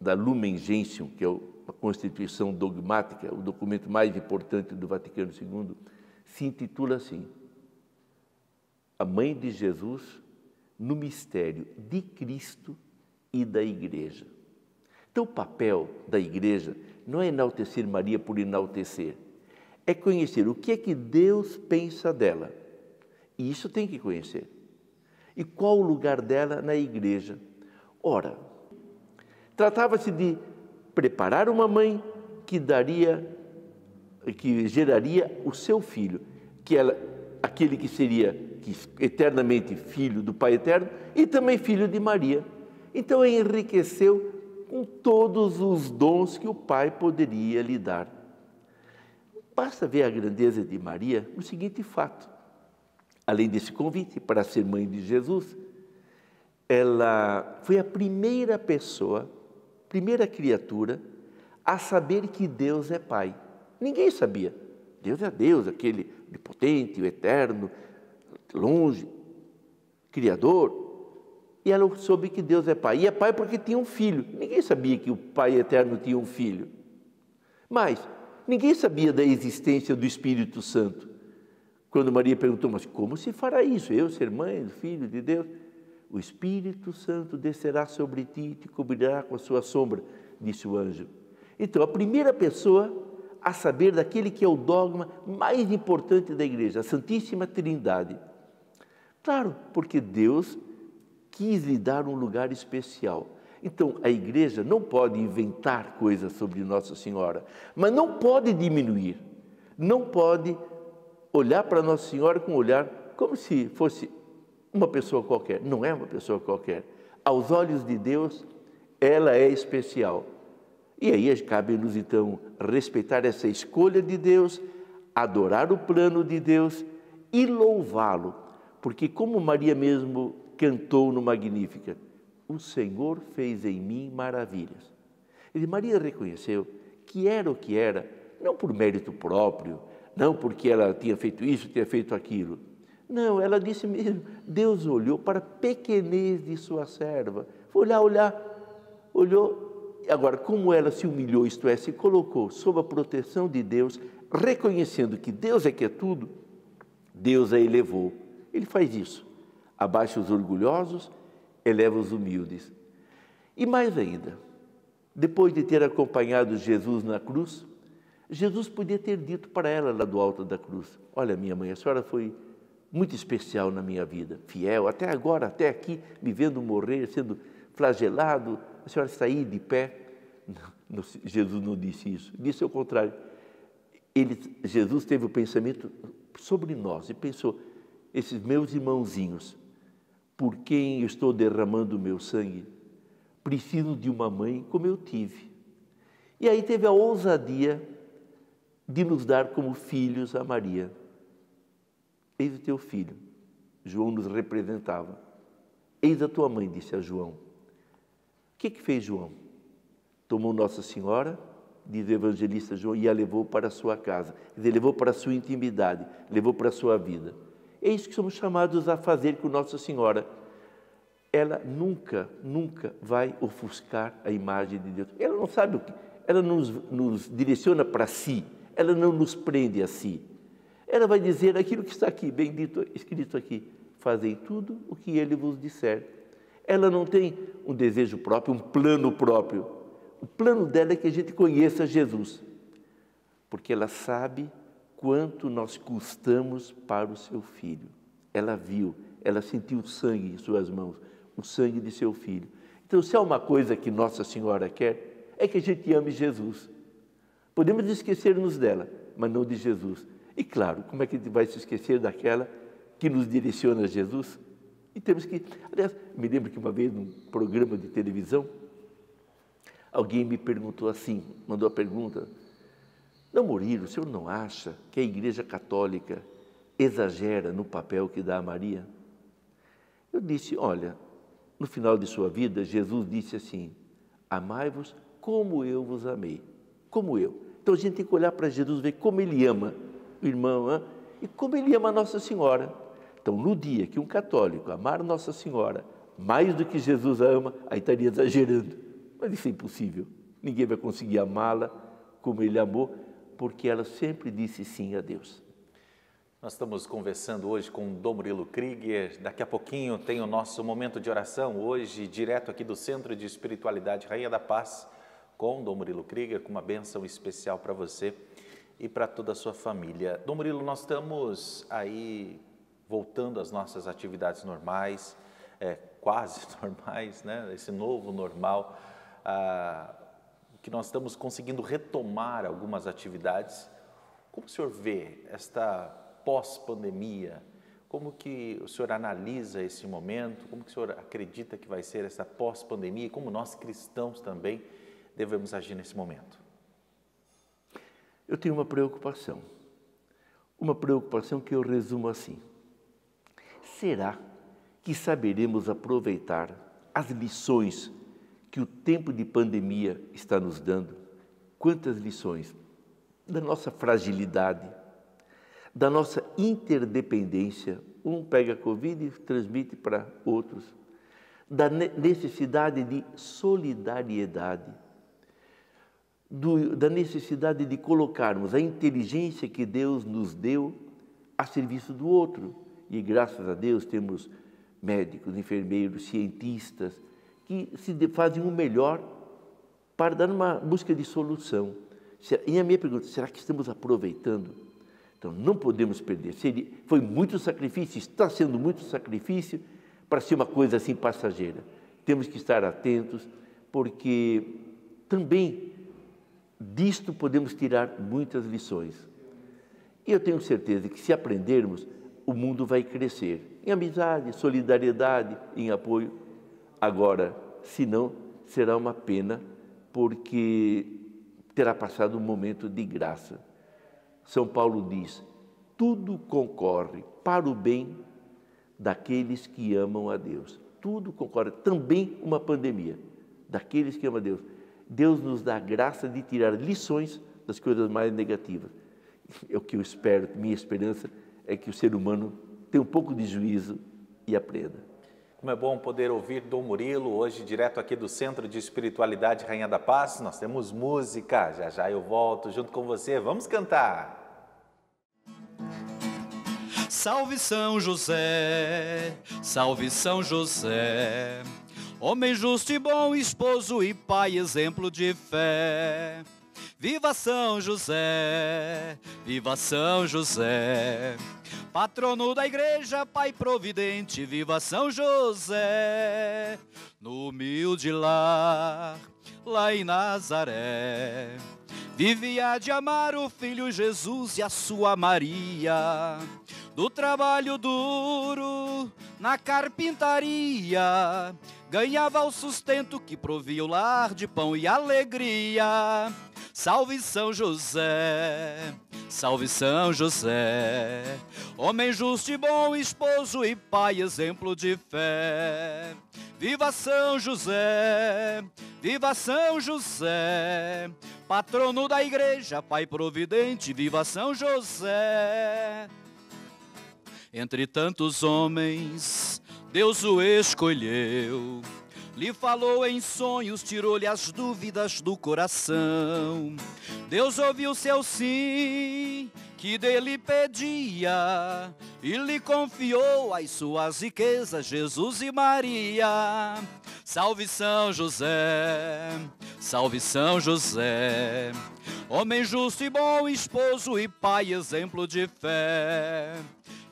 da Lumen Gentium, que é a Constituição Dogmática, o documento mais importante do Vaticano II, se intitula assim: A Mãe de Jesus no mistério de Cristo e da Igreja. Então, o papel da Igreja não é enaltecer Maria por enaltecer, é conhecer o que é que Deus pensa dela e isso tem que conhecer. E qual o lugar dela na igreja? Ora, tratava-se de preparar uma mãe que daria que geraria o seu filho, que ela aquele que seria que eternamente filho do Pai eterno e também filho de Maria. Então enriqueceu com todos os dons que o Pai poderia lhe dar. Basta ver a grandeza de Maria no seguinte fato: Além desse convite para ser mãe de Jesus, ela foi a primeira pessoa, primeira criatura a saber que Deus é Pai. Ninguém sabia. Deus é Deus, aquele onipotente, o eterno, longe, criador. E ela soube que Deus é Pai. E é Pai porque tinha um filho. Ninguém sabia que o Pai eterno tinha um filho. Mas ninguém sabia da existência do Espírito Santo. Quando Maria perguntou, mas como se fará isso? Eu ser mãe do Filho de Deus? O Espírito Santo descerá sobre ti e te cobrirá com a sua sombra, disse o anjo. Então, a primeira pessoa a saber daquele que é o dogma mais importante da igreja, a Santíssima Trindade. Claro, porque Deus quis lhe dar um lugar especial. Então, a igreja não pode inventar coisas sobre Nossa Senhora, mas não pode diminuir, não pode olhar para Nossa Senhora com um olhar como se fosse uma pessoa qualquer. Não é uma pessoa qualquer. Aos olhos de Deus, ela é especial. E aí cabe-nos então respeitar essa escolha de Deus, adorar o plano de Deus e louvá-lo, porque como Maria mesmo cantou no Magnífica, o Senhor fez em mim maravilhas. E Maria reconheceu que era o que era, não por mérito próprio, não porque ela tinha feito isso, tinha feito aquilo. Não, ela disse mesmo, Deus olhou para a pequenez de sua serva. Foi olhar, olhar, olhou. Agora, como ela se humilhou, isto é, se colocou sob a proteção de Deus, reconhecendo que Deus é que é tudo, Deus a elevou. Ele faz isso. Abaixa os orgulhosos, eleva os humildes. E mais ainda, depois de ter acompanhado Jesus na cruz, Jesus podia ter dito para ela lá do alto da cruz: Olha, minha mãe, a senhora foi muito especial na minha vida, fiel, até agora, até aqui, me vendo morrer, sendo flagelado, a senhora sair de pé. Não, Jesus não disse isso, disse o contrário. Ele, Jesus teve o pensamento sobre nós e pensou: esses meus irmãozinhos, por quem estou derramando o meu sangue, preciso de uma mãe como eu tive. E aí teve a ousadia de nos dar como filhos a Maria. Eis o teu filho. João nos representava. Eis a tua mãe, disse a João. O que, é que fez João? Tomou Nossa Senhora, diz o evangelista João, e a levou para a sua casa. Ele levou para a sua intimidade, levou para a sua vida. É isso que somos chamados a fazer com Nossa Senhora. Ela nunca, nunca vai ofuscar a imagem de Deus. Ela não sabe o que. Ela nos, nos direciona para si, ela não nos prende a si. Ela vai dizer aquilo que está aqui, bem escrito aqui: fazei tudo o que ele vos disser. Ela não tem um desejo próprio, um plano próprio. O plano dela é que a gente conheça Jesus, porque ela sabe quanto nós custamos para o seu filho. Ela viu, ela sentiu o sangue em suas mãos, o sangue de seu filho. Então, se há uma coisa que Nossa Senhora quer, é que a gente ame Jesus Podemos esquecer-nos dela, mas não de Jesus. E claro, como é que a gente vai se esquecer daquela que nos direciona a Jesus? E temos que. Aliás, me lembro que uma vez, num programa de televisão, alguém me perguntou assim, mandou a pergunta: Não, Murilo, o senhor não acha que a Igreja Católica exagera no papel que dá a Maria? Eu disse: Olha, no final de sua vida, Jesus disse assim: Amai-vos como eu vos amei. Como eu. Então a gente tem que olhar para Jesus, ver como ele ama o irmão hein? e como ele ama Nossa Senhora. Então, no dia que um católico amar Nossa Senhora mais do que Jesus a ama, aí estaria exagerando. Mas isso é impossível. Ninguém vai conseguir amá-la como ele amou, porque ela sempre disse sim a Deus. Nós estamos conversando hoje com o Dom Murilo Krieger. Daqui a pouquinho tem o nosso momento de oração, hoje direto aqui do Centro de Espiritualidade Rainha da Paz com Dom Murilo Krieger, com uma benção especial para você e para toda a sua família. Dom Murilo, nós estamos aí voltando às nossas atividades normais, é, quase normais, né? esse novo normal, ah, que nós estamos conseguindo retomar algumas atividades. Como o senhor vê esta pós-pandemia? Como que o senhor analisa esse momento? Como que o senhor acredita que vai ser essa pós-pandemia? Como nós cristãos também devemos agir nesse momento? Eu tenho uma preocupação. Uma preocupação que eu resumo assim: será que saberemos aproveitar as lições que o tempo de pandemia está nos dando? Quantas lições da nossa fragilidade, da nossa interdependência. Um pega Covid e transmite para outros, da necessidade de solidariedade do, da necessidade de colocarmos a inteligência que Deus nos deu a serviço do outro. E graças a Deus temos médicos, enfermeiros, cientistas que se fazem o melhor para dar uma busca de solução. E a minha pergunta, será que estamos aproveitando? Então, não podemos perder. Foi muito sacrifício, está sendo muito sacrifício para ser uma coisa assim passageira. Temos que estar atentos, porque também Disto podemos tirar muitas lições. E eu tenho certeza que se aprendermos, o mundo vai crescer em amizade, solidariedade, em apoio. Agora, se não, será uma pena, porque terá passado um momento de graça. São Paulo diz: tudo concorre para o bem daqueles que amam a Deus. Tudo concorre, também uma pandemia, daqueles que amam a Deus Deus nos dá a graça de tirar lições das coisas mais negativas. É o que eu espero, minha esperança é que o ser humano tenha um pouco de juízo e aprenda. Como é bom poder ouvir Dom Murilo hoje direto aqui do Centro de Espiritualidade Rainha da Paz. Nós temos música, já já eu volto junto com você. Vamos cantar. Salve São José, salve São José. Homem justo e bom, esposo e pai, exemplo de fé. Viva São José, viva São José. Patrono da igreja, pai providente, viva São José. No humilde lar, lá em Nazaré. Vivia de amar o filho Jesus e a sua Maria do trabalho duro na carpintaria. Ganhava o sustento que provia o lar de pão e alegria. Salve São José, salve São José, homem justo e bom, esposo e pai, exemplo de fé. Viva São José, viva São José, patrono da igreja, pai providente, viva São José. Entre tantos homens, Deus o escolheu lhe falou em sonhos, tirou-lhe as dúvidas do coração. Deus ouviu seu sim, que dele pedia, e lhe confiou as suas riquezas, Jesus e Maria. Salve São José, salve São José, homem justo e bom, esposo e pai, exemplo de fé.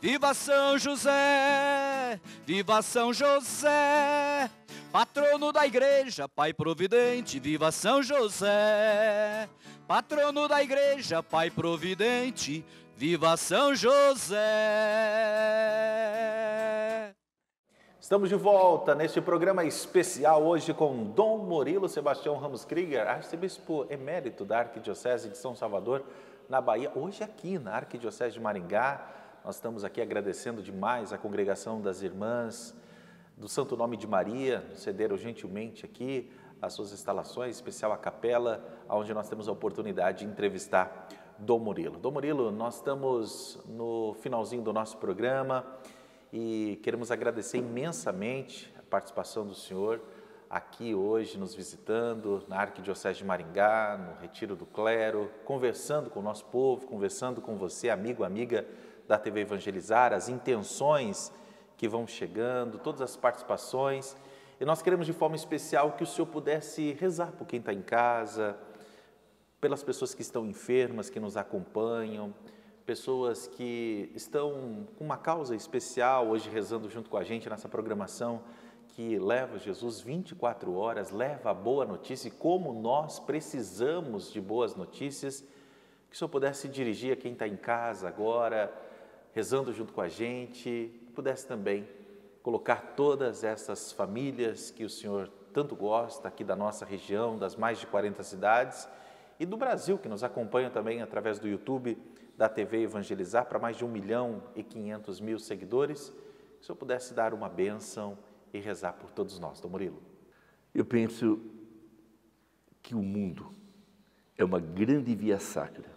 Viva São José, viva São José. Patrono da igreja, Pai Providente, viva São José. Patrono da igreja, Pai Providente, viva São José. Estamos de volta neste programa especial hoje com Dom Murilo Sebastião Ramos Krieger, arcebispo emérito da Arquidiocese de São Salvador, na Bahia. Hoje aqui na Arquidiocese de Maringá, nós estamos aqui agradecendo demais a congregação das irmãs, do Santo Nome de Maria, cederam gentilmente aqui as suas instalações, especial a capela, onde nós temos a oportunidade de entrevistar Dom Murilo. Dom Murilo, nós estamos no finalzinho do nosso programa e queremos agradecer imensamente a participação do senhor aqui hoje nos visitando na Arquidiocese de Maringá, no Retiro do Clero, conversando com o nosso povo, conversando com você, amigo, amiga da TV Evangelizar, as intenções que vão chegando, todas as participações. E nós queremos de forma especial que o Senhor pudesse rezar por quem está em casa, pelas pessoas que estão enfermas, que nos acompanham, pessoas que estão com uma causa especial hoje rezando junto com a gente nessa programação que leva Jesus 24 horas, leva a boa notícia e como nós precisamos de boas notícias. Que o Senhor pudesse dirigir a quem está em casa agora, rezando junto com a gente, pudesse também colocar todas essas famílias que o Senhor tanto gosta aqui da nossa região, das mais de 40 cidades e do Brasil, que nos acompanham também através do YouTube da TV Evangelizar para mais de 1 milhão e 500 mil seguidores, se o Senhor pudesse dar uma bênção e rezar por todos nós. Dom Murilo. Eu penso que o mundo é uma grande via sacra.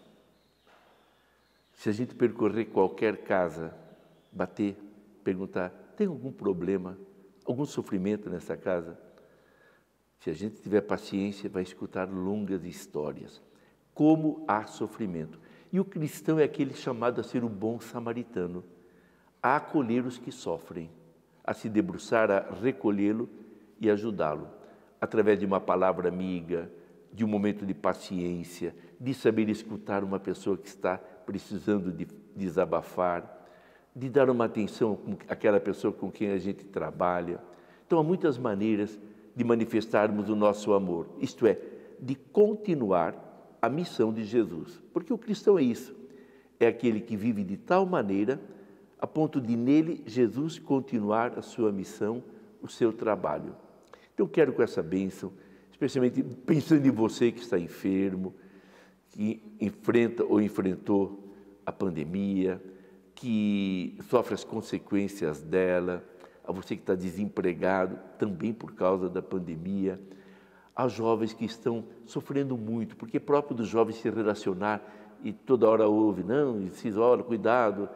Se a gente percorrer qualquer casa, bater perguntar: tem algum problema, algum sofrimento nessa casa? Se a gente tiver paciência, vai escutar longas histórias. Como há sofrimento. E o cristão é aquele chamado a ser o bom samaritano, a acolher os que sofrem, a se debruçar, a recolhê-lo e ajudá-lo, através de uma palavra amiga, de um momento de paciência, de saber escutar uma pessoa que está precisando de desabafar, de dar uma atenção àquela pessoa com quem a gente trabalha. Então, há muitas maneiras de manifestarmos o nosso amor, isto é, de continuar a missão de Jesus. Porque o cristão é isso, é aquele que vive de tal maneira a ponto de nele Jesus continuar a sua missão, o seu trabalho. Então, quero com essa bênção, especialmente pensando em você que está enfermo, que enfrenta ou enfrentou a pandemia, que sofre as consequências dela, a você que está desempregado também por causa da pandemia, a jovens que estão sofrendo muito, porque é próprio dos jovens se relacionar e toda hora ouve, não, e se isola, cuidado.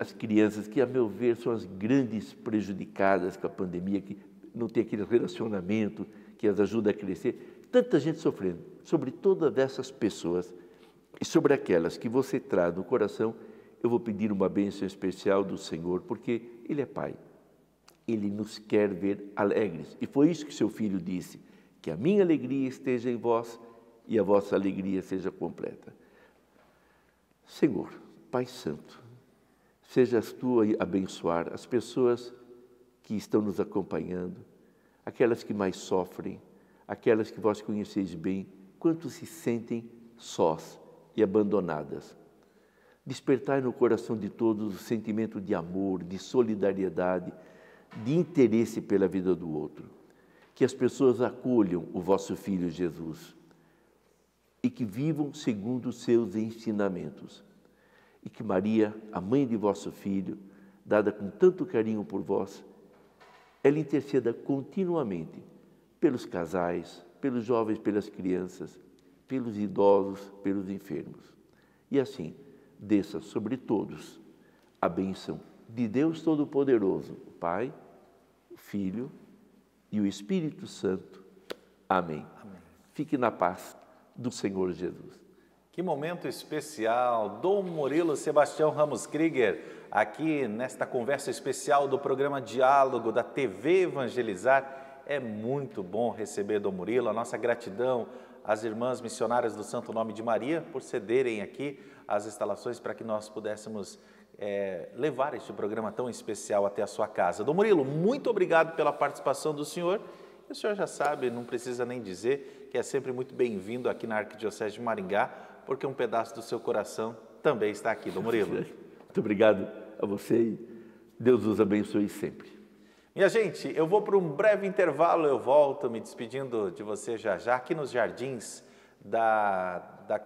As crianças, que a meu ver são as grandes prejudicadas com a pandemia, que não tem aquele relacionamento que as ajuda a crescer. Tanta gente sofrendo, sobre todas essas pessoas e sobre aquelas que você traz no coração eu vou pedir uma bênção especial do Senhor, porque Ele é Pai. Ele nos quer ver alegres. E foi isso que seu filho disse: que a minha alegria esteja em vós e a vossa alegria seja completa. Senhor, Pai Santo, sejas tu a abençoar as pessoas que estão nos acompanhando, aquelas que mais sofrem, aquelas que vós conheceis bem, quantos se sentem sós e abandonadas Despertai no coração de todos o sentimento de amor, de solidariedade, de interesse pela vida do outro. Que as pessoas acolham o vosso Filho Jesus e que vivam segundo os seus ensinamentos. E que Maria, a mãe de vosso Filho, dada com tanto carinho por vós, ela interceda continuamente pelos casais, pelos jovens, pelas crianças, pelos idosos, pelos enfermos. E assim, desça sobre todos a bênção de Deus Todo-Poderoso, o Pai, o Filho e o Espírito Santo. Amém. Amém. Fique na paz do Senhor Jesus. Que momento especial, Dom Murilo Sebastião Ramos Krieger, aqui nesta conversa especial do programa Diálogo da TV Evangelizar. É muito bom receber Dom Murilo, a nossa gratidão às irmãs missionárias do Santo Nome de Maria por cederem aqui as instalações para que nós pudéssemos é, levar este programa tão especial até a sua casa. Dom Murilo, muito obrigado pela participação do senhor. E o senhor já sabe, não precisa nem dizer, que é sempre muito bem-vindo aqui na Arquidiocese de Maringá, porque um pedaço do seu coração também está aqui, Dom Murilo. Muito obrigado a você e Deus os abençoe sempre. Minha gente, eu vou para um breve intervalo, eu volto me despedindo de você já já aqui nos jardins da, da,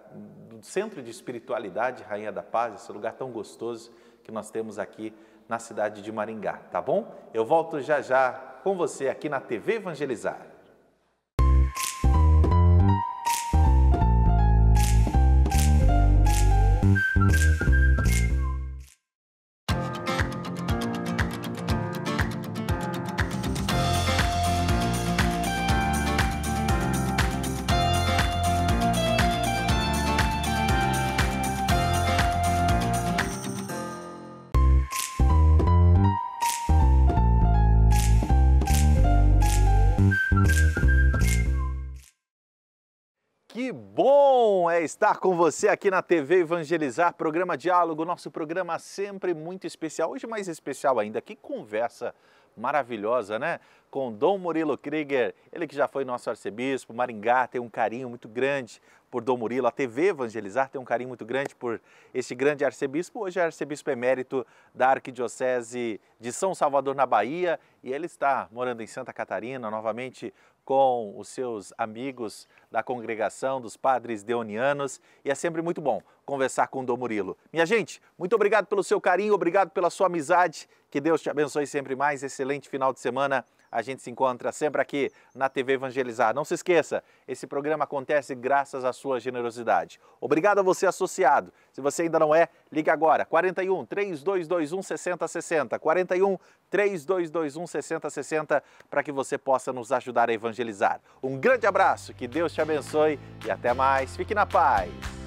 do Centro de Espiritualidade Rainha da Paz, esse lugar tão gostoso que nós temos aqui na cidade de Maringá, tá bom? Eu volto já já com você aqui na TV Evangelizar. estar com você aqui na TV Evangelizar, programa Diálogo, nosso programa sempre muito especial. Hoje mais especial ainda, que conversa maravilhosa, né? Com Dom Murilo Krieger, ele que já foi nosso arcebispo, Maringá tem um carinho muito grande por Dom Murilo, a TV Evangelizar tem um carinho muito grande por este grande arcebispo, hoje é arcebispo emérito da Arquidiocese de São Salvador, na Bahia, e ele está morando em Santa Catarina, novamente com os seus amigos da congregação dos padres deonianos e é sempre muito bom conversar com o Dom Murilo. Minha gente, muito obrigado pelo seu carinho, obrigado pela sua amizade. Que Deus te abençoe sempre mais. Excelente final de semana. A gente se encontra sempre aqui na TV Evangelizar. Não se esqueça, esse programa acontece graças à sua generosidade. Obrigado a você associado. Se você ainda não é, ligue agora 41 3221 6060. 41 3221 6060 para que você possa nos ajudar a evangelizar. Um grande abraço, que Deus te abençoe e até mais. Fique na paz.